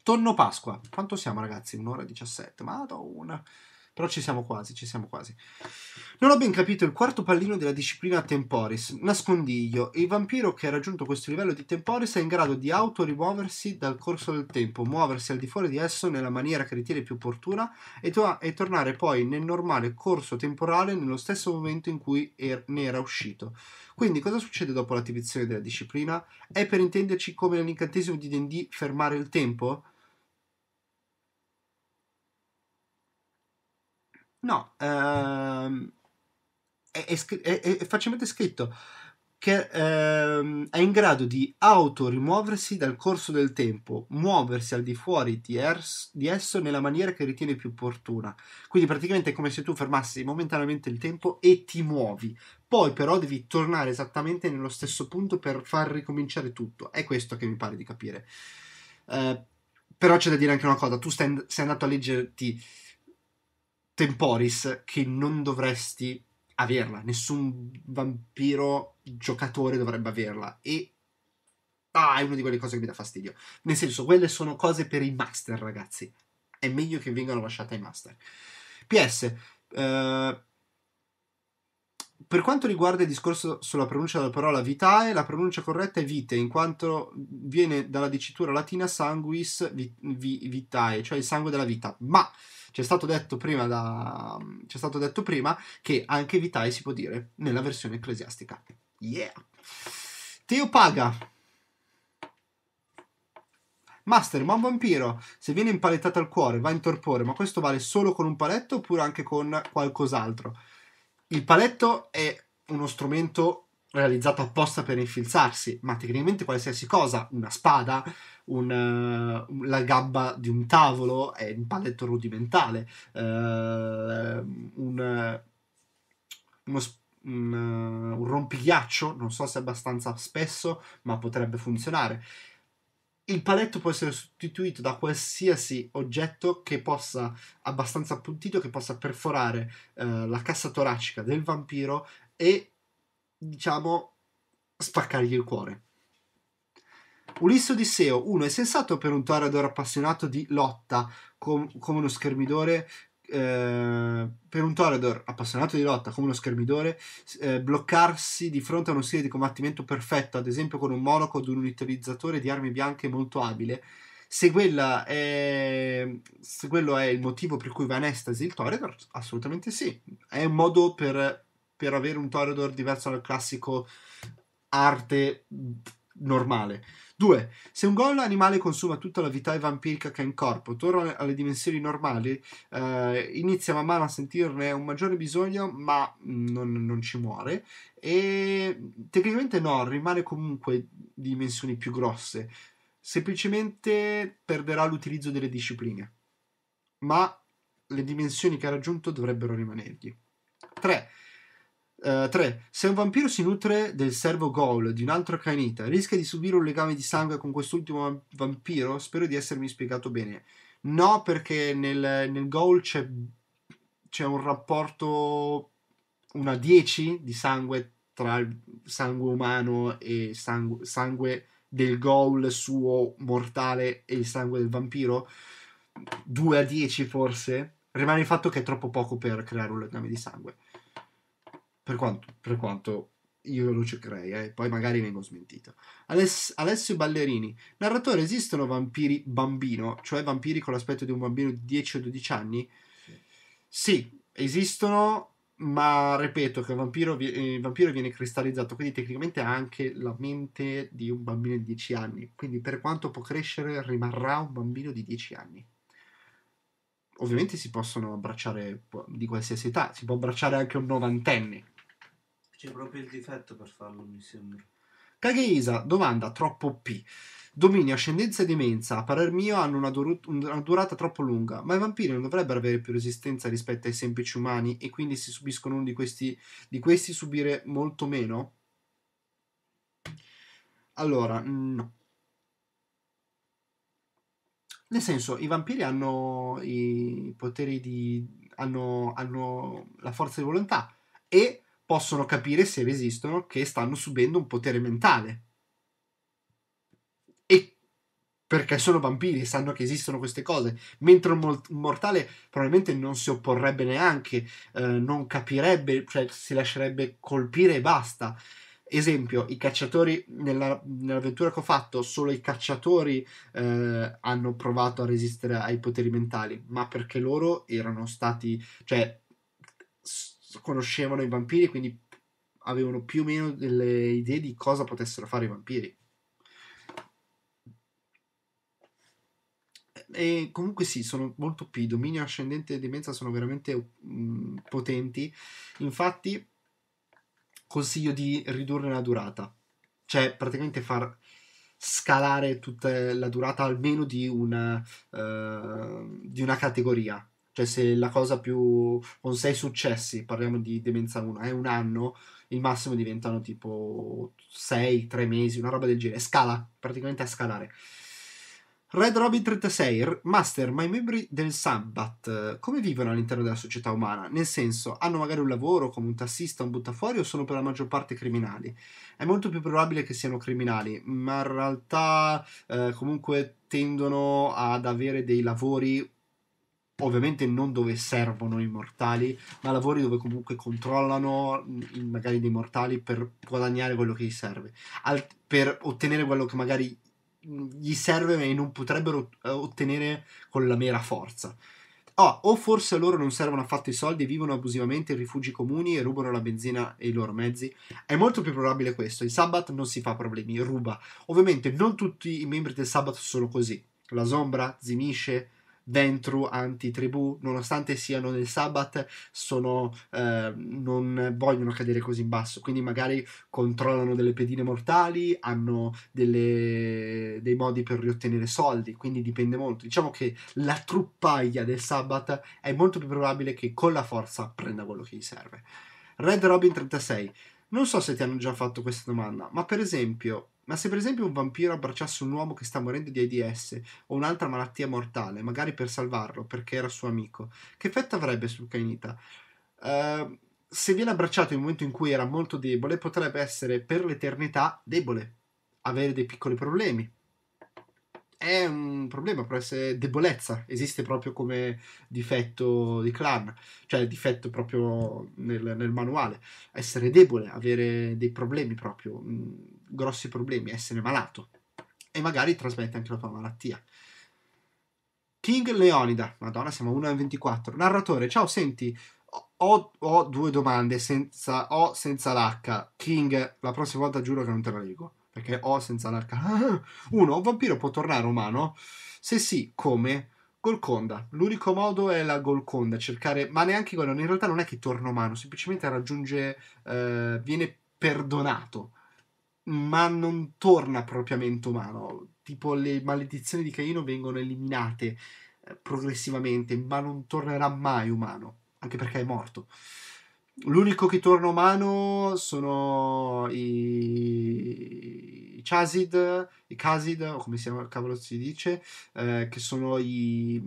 Tonno Pasqua. Quanto siamo, ragazzi? Un'ora e 17. Madonna. Però ci siamo quasi, ci siamo quasi. Non ho ben capito il quarto pallino della disciplina Temporis, nascondiglio. Il vampiro che ha raggiunto questo livello di Temporis è in grado di autorimuoversi dal corso del tempo, muoversi al di fuori di esso nella maniera che ritiene più opportuna e, to- e tornare poi nel normale corso temporale nello stesso momento in cui er- ne era uscito. Quindi cosa succede dopo l'attivazione della disciplina? È per intenderci come nell'incantesimo di D&D fermare il tempo? No, ehm, è, è, è, è, facilmente scritto che ehm, è in grado di autorimuoversi dal corso del tempo, muoversi al di fuori di, ers- di, esso nella maniera che ritiene più opportuna. Quindi praticamente è come se tu fermassi momentaneamente il tempo e ti muovi. Poi però devi tornare esattamente nello stesso punto per far ricominciare tutto. È questo che mi pare di capire. Eh, però c'è da dire anche una cosa, tu stai, sei andato a leggerti temporis che non dovresti averla, nessun vampiro giocatore dovrebbe averla e ah, è una di quelle cose che mi dà fastidio. Nel senso, quelle sono cose per i master, ragazzi. È meglio che vengano lasciate ai master. PS, eh, per quanto riguarda il discorso sulla pronuncia della parola vitae, la pronuncia corretta è vite, in quanto viene dalla dicitura latina sanguis vitae, cioè il sangue della vita. Ma c'è stato detto prima, da, c'è stato detto prima che anche vitai si può dire nella versione ecclesiastica. Yeah! Teo paga. Master, ma un vampiro, se viene impalettato al cuore, va in torpore, ma questo vale solo con un paletto oppure anche con qualcos'altro? Il paletto è uno strumento realizzato apposta per infilzarsi, ma tecnicamente qualsiasi cosa, una spada, una, la gabba di un tavolo è un paletto rudimentale, eh, un, uno, un, un rompighiaccio, non so se è abbastanza spesso, ma potrebbe funzionare. Il paletto può essere sostituito da qualsiasi oggetto che possa, abbastanza appuntito, che possa perforare eh, la cassa toracica del vampiro e, diciamo, spaccargli il cuore. Ulisse Odisseo, 1 è sensato per un toreador appassionato di lotta, com- come uno schermidore eh, per un toreador appassionato di lotta come uno schermidore, eh, bloccarsi di fronte a uno stile di combattimento perfetto, ad esempio con un monaco o un utilizzatore di armi bianche molto abile. Se, è, se quello è il motivo per cui va in estasi il toreador, assolutamente sì. È un modo per, per avere un toreador diverso dal classico arte normale. 2. Se un gol animale consuma tutta la vitalità vampirica che ha in corpo, torna alle dimensioni normali, eh, inizia man mano a sentirne un maggiore bisogno, ma mm, non, non ci muore. E tecnicamente no, rimane comunque di dimensioni più grosse. Semplicemente perderà l'utilizzo delle discipline. Ma le dimensioni che ha raggiunto dovrebbero rimanergli. 3. Uh, eh, 3. Se un vampiro si nutre del servo Gol di un altro canita, rischia di subire un legame di sangue con quest'ultimo vampiro? Spero di essermi spiegato bene. No, perché nel, nel Gol c'è, c'è, un rapporto, 1 a 10 di sangue tra il sangue umano e sangue, sangue del Gol suo mortale e il sangue del vampiro. 2 a 10 forse. Rimane il fatto che è troppo poco per creare un legame di sangue per quanto, per quanto io lo cercherei, eh, poi magari vengo smentito. Aless- Alessio Ballerini, narratore, esistono vampiri bambino, cioè vampiri con l'aspetto di un bambino di 10 o 12 anni? Sì, esistono, ma ripeto che il vampiro, vi- il vampiro, viene cristallizzato, quindi tecnicamente ha anche la mente di un bambino di 10 anni, quindi per quanto può crescere rimarrà un bambino di 10 anni. Ovviamente si possono abbracciare di qualsiasi età, si può abbracciare anche un novantenne, c'è proprio il difetto per farlo, mi sembra. Kageisa, domanda troppo P. Dominio, ascendenza e demenza, a parer mio, hanno una, dur- una, durata troppo lunga, ma i vampiri non dovrebbero avere più resistenza rispetto ai semplici umani e quindi se subiscono uno di questi, di questi subire molto meno? Allora, no. Nel senso, i vampiri hanno i poteri di... hanno, hanno la forza di volontà e possono capire se esistono che stanno subendo un potere mentale. E perché sono vampiri e sanno che esistono queste cose, mentre un mortale probabilmente non si opporrebbe neanche, eh, non capirebbe, cioè si lascerebbe colpire e basta. Esempio, i cacciatori, nella, nell'avventura che ho fatto, solo i cacciatori eh, hanno provato a resistere ai poteri mentali, ma perché loro erano stati, cioè, conoscevano i vampiri, quindi avevano più o meno delle idee di cosa potessero fare i vampiri. E comunque sì, sono molto P. dominio ascendente e demenza sono veramente mh, mm, potenti. Infatti consiglio di ridurre la durata, cioè praticamente far scalare tutta la durata almeno di una, uh, di una categoria cioè, se la cosa più. con sei successi, parliamo di demenza 1, è eh, un anno, il massimo diventano tipo 6, 3 mesi, una roba del genere. Scala, praticamente a scalare. Red Robin 36, Master, ma i membri del Sabbath come vivono all'interno della società umana? Nel senso, hanno magari un lavoro come un tassista, un buttafuori o sono per la maggior parte criminali? È molto più probabile che siano criminali, ma in realtà eh, comunque tendono ad avere dei lavori ovviamente non dove servono i mortali, ma lavori dove comunque controllano magari dei mortali per guadagnare quello che gli serve, Al, per ottenere quello che magari gli serve e non potrebbero eh, ottenere con la mera forza. Oh, o forse loro non servono affatto i soldi, e vivono abusivamente in rifugi comuni e rubano la benzina e i loro mezzi. È molto più probabile questo. Il Sabbat non si fa problemi, ruba. Ovviamente non tutti i membri del Sabbat sono così. La Sombra, Zimisce, dentro anti-tribù, nonostante siano del Sabbath, sono, eh, non vogliono cadere così in basso, quindi magari controllano delle pedine mortali, hanno delle, dei modi per riottenere soldi, quindi dipende molto. Diciamo che la truppaglia del Sabbath è molto più probabile che con la forza prenda quello che gli serve. Red Robin 36 non so se ti hanno già fatto questa domanda, ma per esempio, ma se per esempio un vampiro abbracciasse un uomo che sta morendo di AIDS o un'altra malattia mortale, magari per salvarlo perché era suo amico, che effetto avrebbe sul Kainita? Uh, se viene abbracciato in un momento in cui era molto debole, potrebbe essere per l'eternità debole, avere dei piccoli problemi, è un problema, può essere debolezza, esiste proprio come difetto di clan, cioè difetto proprio nel, nel manuale, essere debole, avere dei problemi proprio, mh, mm, grossi problemi, essere malato e magari trasmette anche la tua malattia. King Leonida, madonna siamo a 1 a 24, narratore, ciao senti, ho, ho due domande senza, ho senza l'H, King, la prossima volta giuro che non te la leggo. Perché ho senza l'arcano. Uno, Un vampiro può tornare umano? Se sì, come? Golconda. L'unico modo è la Golconda, cercare, ma neanche quello, in realtà non è che torna umano, semplicemente raggiunge, eh, viene perdonato, ma non torna propriamente umano. Tipo le maledizioni di Caino vengono eliminate eh, progressivamente, ma non tornerà mai umano, anche perché è morto. L'unico che torna umano sono i, i Chazid, i Kazid, o come si, chiama, si dice, eh, che sono i,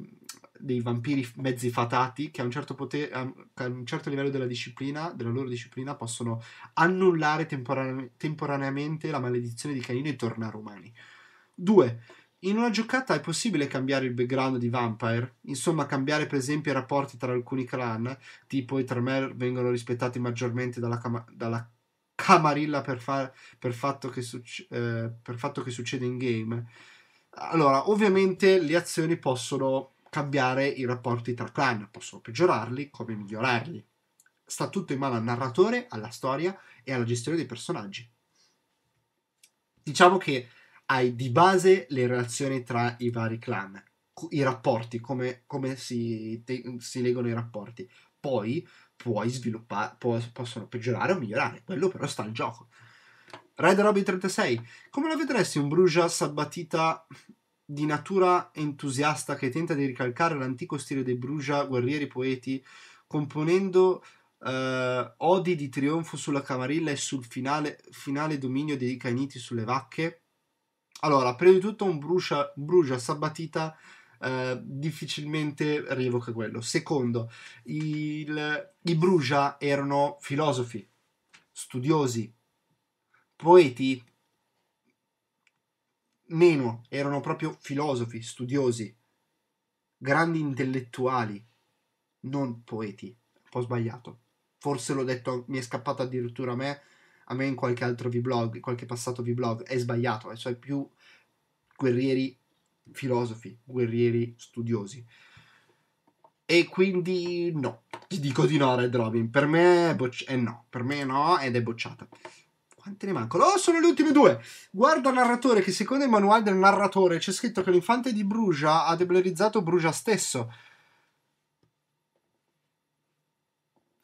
dei vampiri mezzi fatati che a un, certo poter, a un certo livello della disciplina, della loro disciplina, possono annullare temporane, temporaneamente la maledizione di Canino e tornare umani. Due, in una giocata è possibile cambiare il background di Vampire, insomma cambiare per esempio i rapporti tra alcuni clan, tipo i Tremere vengono rispettati maggiormente dalla, cam- dalla Camarilla per, fa- per, fatto succe- eh, per fatto che succede in game. Allora, ovviamente le azioni possono cambiare i rapporti tra clan, possono peggiorarli come migliorarli. Sta tutto in mano al narratore, alla storia e alla gestione dei personaggi. Diciamo che hai di base le relazioni tra i vari clan, i rapporti, come, come si, te, si legano i rapporti. Poi puoi sviluppare, può, possono peggiorare o migliorare, quello però sta al gioco. Red Robin 36, come la vedresti un Bruja sabbatita di natura entusiasta che tenta di ricalcare l'antico stile dei Bruja, guerrieri poeti, componendo eh, odi di trionfo sulla camarilla e sul finale, finale dominio dei Cainiti sulle vacche? Allora, prima di tutto un Brucia, Brugia Sabatita eh, difficilmente rievoca quello. Secondo, il, i Brugia erano filosofi, studiosi, poeti, meno, erano proprio filosofi, studiosi, grandi intellettuali, non poeti. Un po' sbagliato. Forse l'ho detto, mi è scappato addirittura a me, a me in qualche altro vlog, in qualche passato vlog, è sbagliato, eh, cioè più guerrieri filosofi, guerrieri studiosi. E quindi no, ti dico di no Red Robin, per me è, bocci- eh no, per me no ed è bocciata. Quante ne mancano? Oh, sono le ultime due! Guarda il narratore che secondo il manuale del narratore c'è scritto che l'infante di Brugia ha deblerizzato Brugia stesso.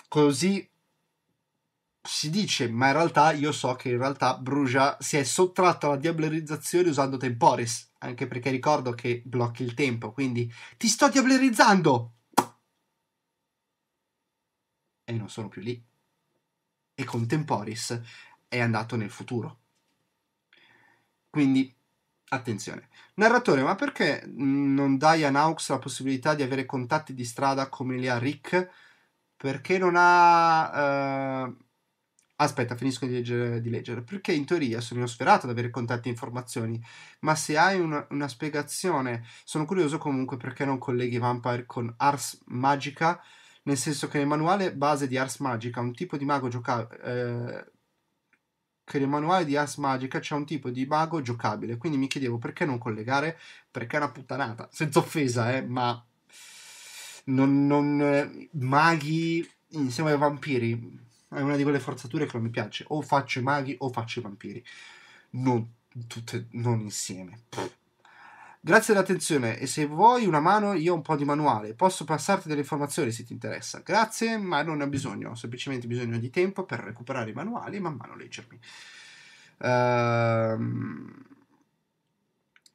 Così si dice, ma in realtà io so che in realtà Brugia si è sottratto alla diablerizzazione usando Temporis, anche perché ricordo che blocchi il tempo, quindi ti sto diablerizzando! E non sono più lì. E con Temporis è andato nel futuro. Quindi, attenzione. Narratore, ma perché non dai a Naux la possibilità di avere contatti di strada come li ha Rick? Perché non ha... Uh Aspetta, finisco di leggere, di leggere, Perché in teoria sono sferato ad avere contatti e informazioni, ma se hai una, una, spiegazione, sono curioso comunque perché non colleghi Vampire con Ars Magica, nel senso che nel manuale base di Ars Magica, un tipo di mago giocabile. Eh, che nel manuale di Ars Magica c'è un tipo di mago giocabile, quindi mi chiedevo perché non collegare, perché è una puttanata, senza offesa, eh, ma non, non eh, maghi insieme ai vampiri è una di quelle forzature che non mi piace. O faccio i maghi o faccio i vampiri. Non, tutte, non insieme. Grazie dell'attenzione e se vuoi una mano io ho un po' di manuale, posso passarti delle informazioni se ti interessa. Grazie, ma non ne ho bisogno, ho semplicemente bisogno di tempo per recuperare i manuali e man mano leggermi. Ehm...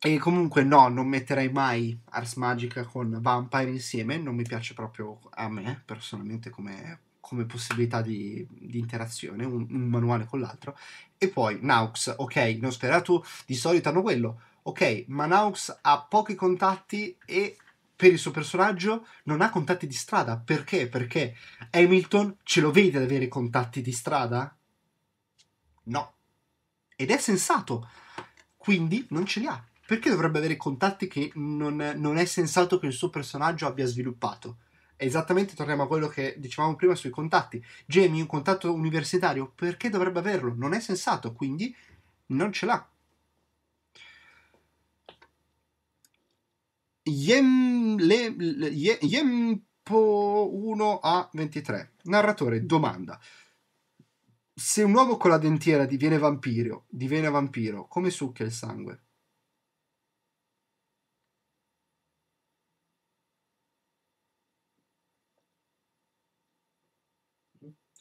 E comunque no, non metterei mai Ars Magica con Vampire insieme, non mi piace proprio a me personalmente come come possibilità di, di interazione, un, un, manuale con l'altro. E poi Naux, ok, non Nosferatu di solito hanno quello, ok, ma Naux ha pochi contatti e per il suo personaggio non ha contatti di strada. Perché? Perché Hamilton ce lo vede ad avere contatti di strada? No. Ed è sensato. Quindi non ce li ha. Perché dovrebbe avere contatti che non, non è sensato che il suo personaggio abbia sviluppato? esattamente torniamo a quello che dicevamo prima sui contatti. Jamie un contatto universitario, perché dovrebbe averlo? Non è sensato, quindi non ce l'ha. Yem, le, le, Yempo 1 a 23. Narratore, domanda. Se un uomo con la dentiera diviene vampiro, diviene vampiro, come succhia il sangue?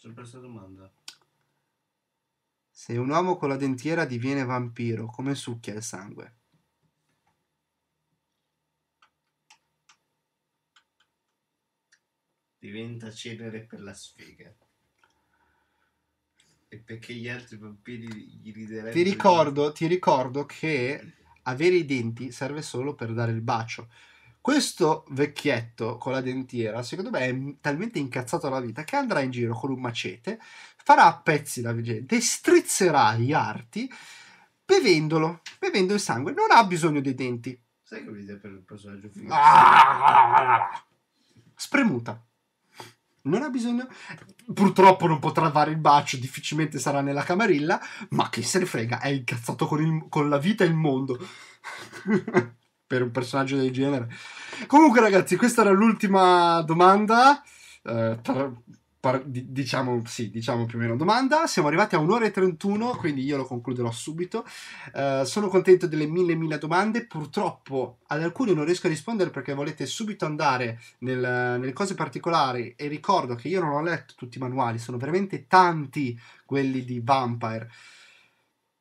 Sempre questa domanda. Se un uomo con la dentiera diviene vampiro, come succhia il sangue? Diventa cenere per la sfiga. E perché gli altri vampiri gli riderebbero... Ti ricordo, ti ricordo che avere i denti serve solo per dare il bacio. Questo vecchietto con la dentiera, secondo me, è talmente incazzato alla vita che andrà in giro con un macete, farà a pezzi la gente e strizzerà gli arti bevendolo, bevendo il sangue. Non ha bisogno dei denti. Sai che l'idea per il personaggio figo? Ah! spremuta. Non ha bisogno. Purtroppo non potrà fare il bacio, difficilmente sarà nella camarilla, ma chi se ne frega, è incazzato con, il, con la vita e il mondo. per un personaggio del genere. Comunque, ragazzi, questa era l'ultima domanda. Eh, tra, par, diciamo, sì, diciamo più o meno domanda. Siamo arrivati a un'ora e 31, quindi io lo concluderò subito. Eh, sono contento delle mille, mille domande. Purtroppo ad alcune non riesco a rispondere perché volete subito andare nel, nelle cose particolari. E ricordo che io non ho letto tutti i manuali, sono veramente tanti quelli di Vampire.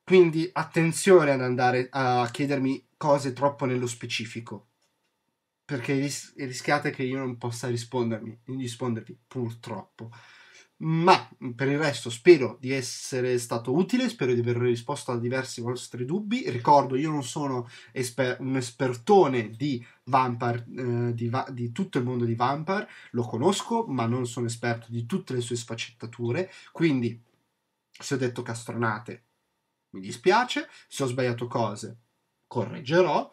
Quindi attenzione ad andare a chiedermi cose troppo nello specifico perché ris- rischiate che io non possa rispondermi, rispondervi purtroppo. Ma per il resto spero di essere stato utile, spero di aver risposto a diversi vostri dubbi. Ricordo, io non sono esper- un espertone di Vampire, eh, di, va- di, tutto il mondo di Vampire, lo conosco, ma non sono esperto di tutte le sue sfaccettature. Quindi, se ho detto castronate, mi dispiace, se ho sbagliato cose, correggerò.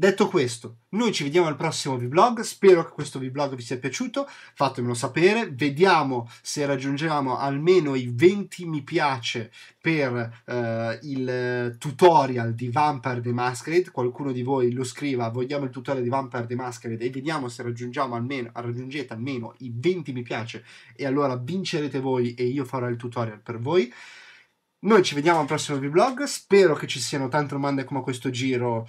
Detto questo, noi ci vediamo al prossimo vlog, spero che questo vlog vi sia piaciuto, fatemelo sapere, vediamo se raggiungiamo almeno i 20 mi piace per eh, il tutorial di Vampire the Masquerade, qualcuno di voi lo scriva, vogliamo il tutorial di Vampire the Masquerade e vediamo se raggiungiamo almeno, raggiungete almeno i 20 mi piace e allora vincerete voi e io farò il tutorial per voi. Noi ci vediamo al prossimo vlog. Spero che ci siano tante domande come questo giro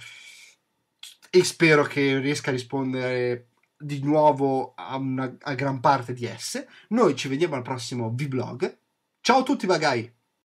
e spero che riesca a rispondere di nuovo a, una, a gran parte di esse. Noi ci vediamo al prossimo vlog. Ciao a tutti, bagai!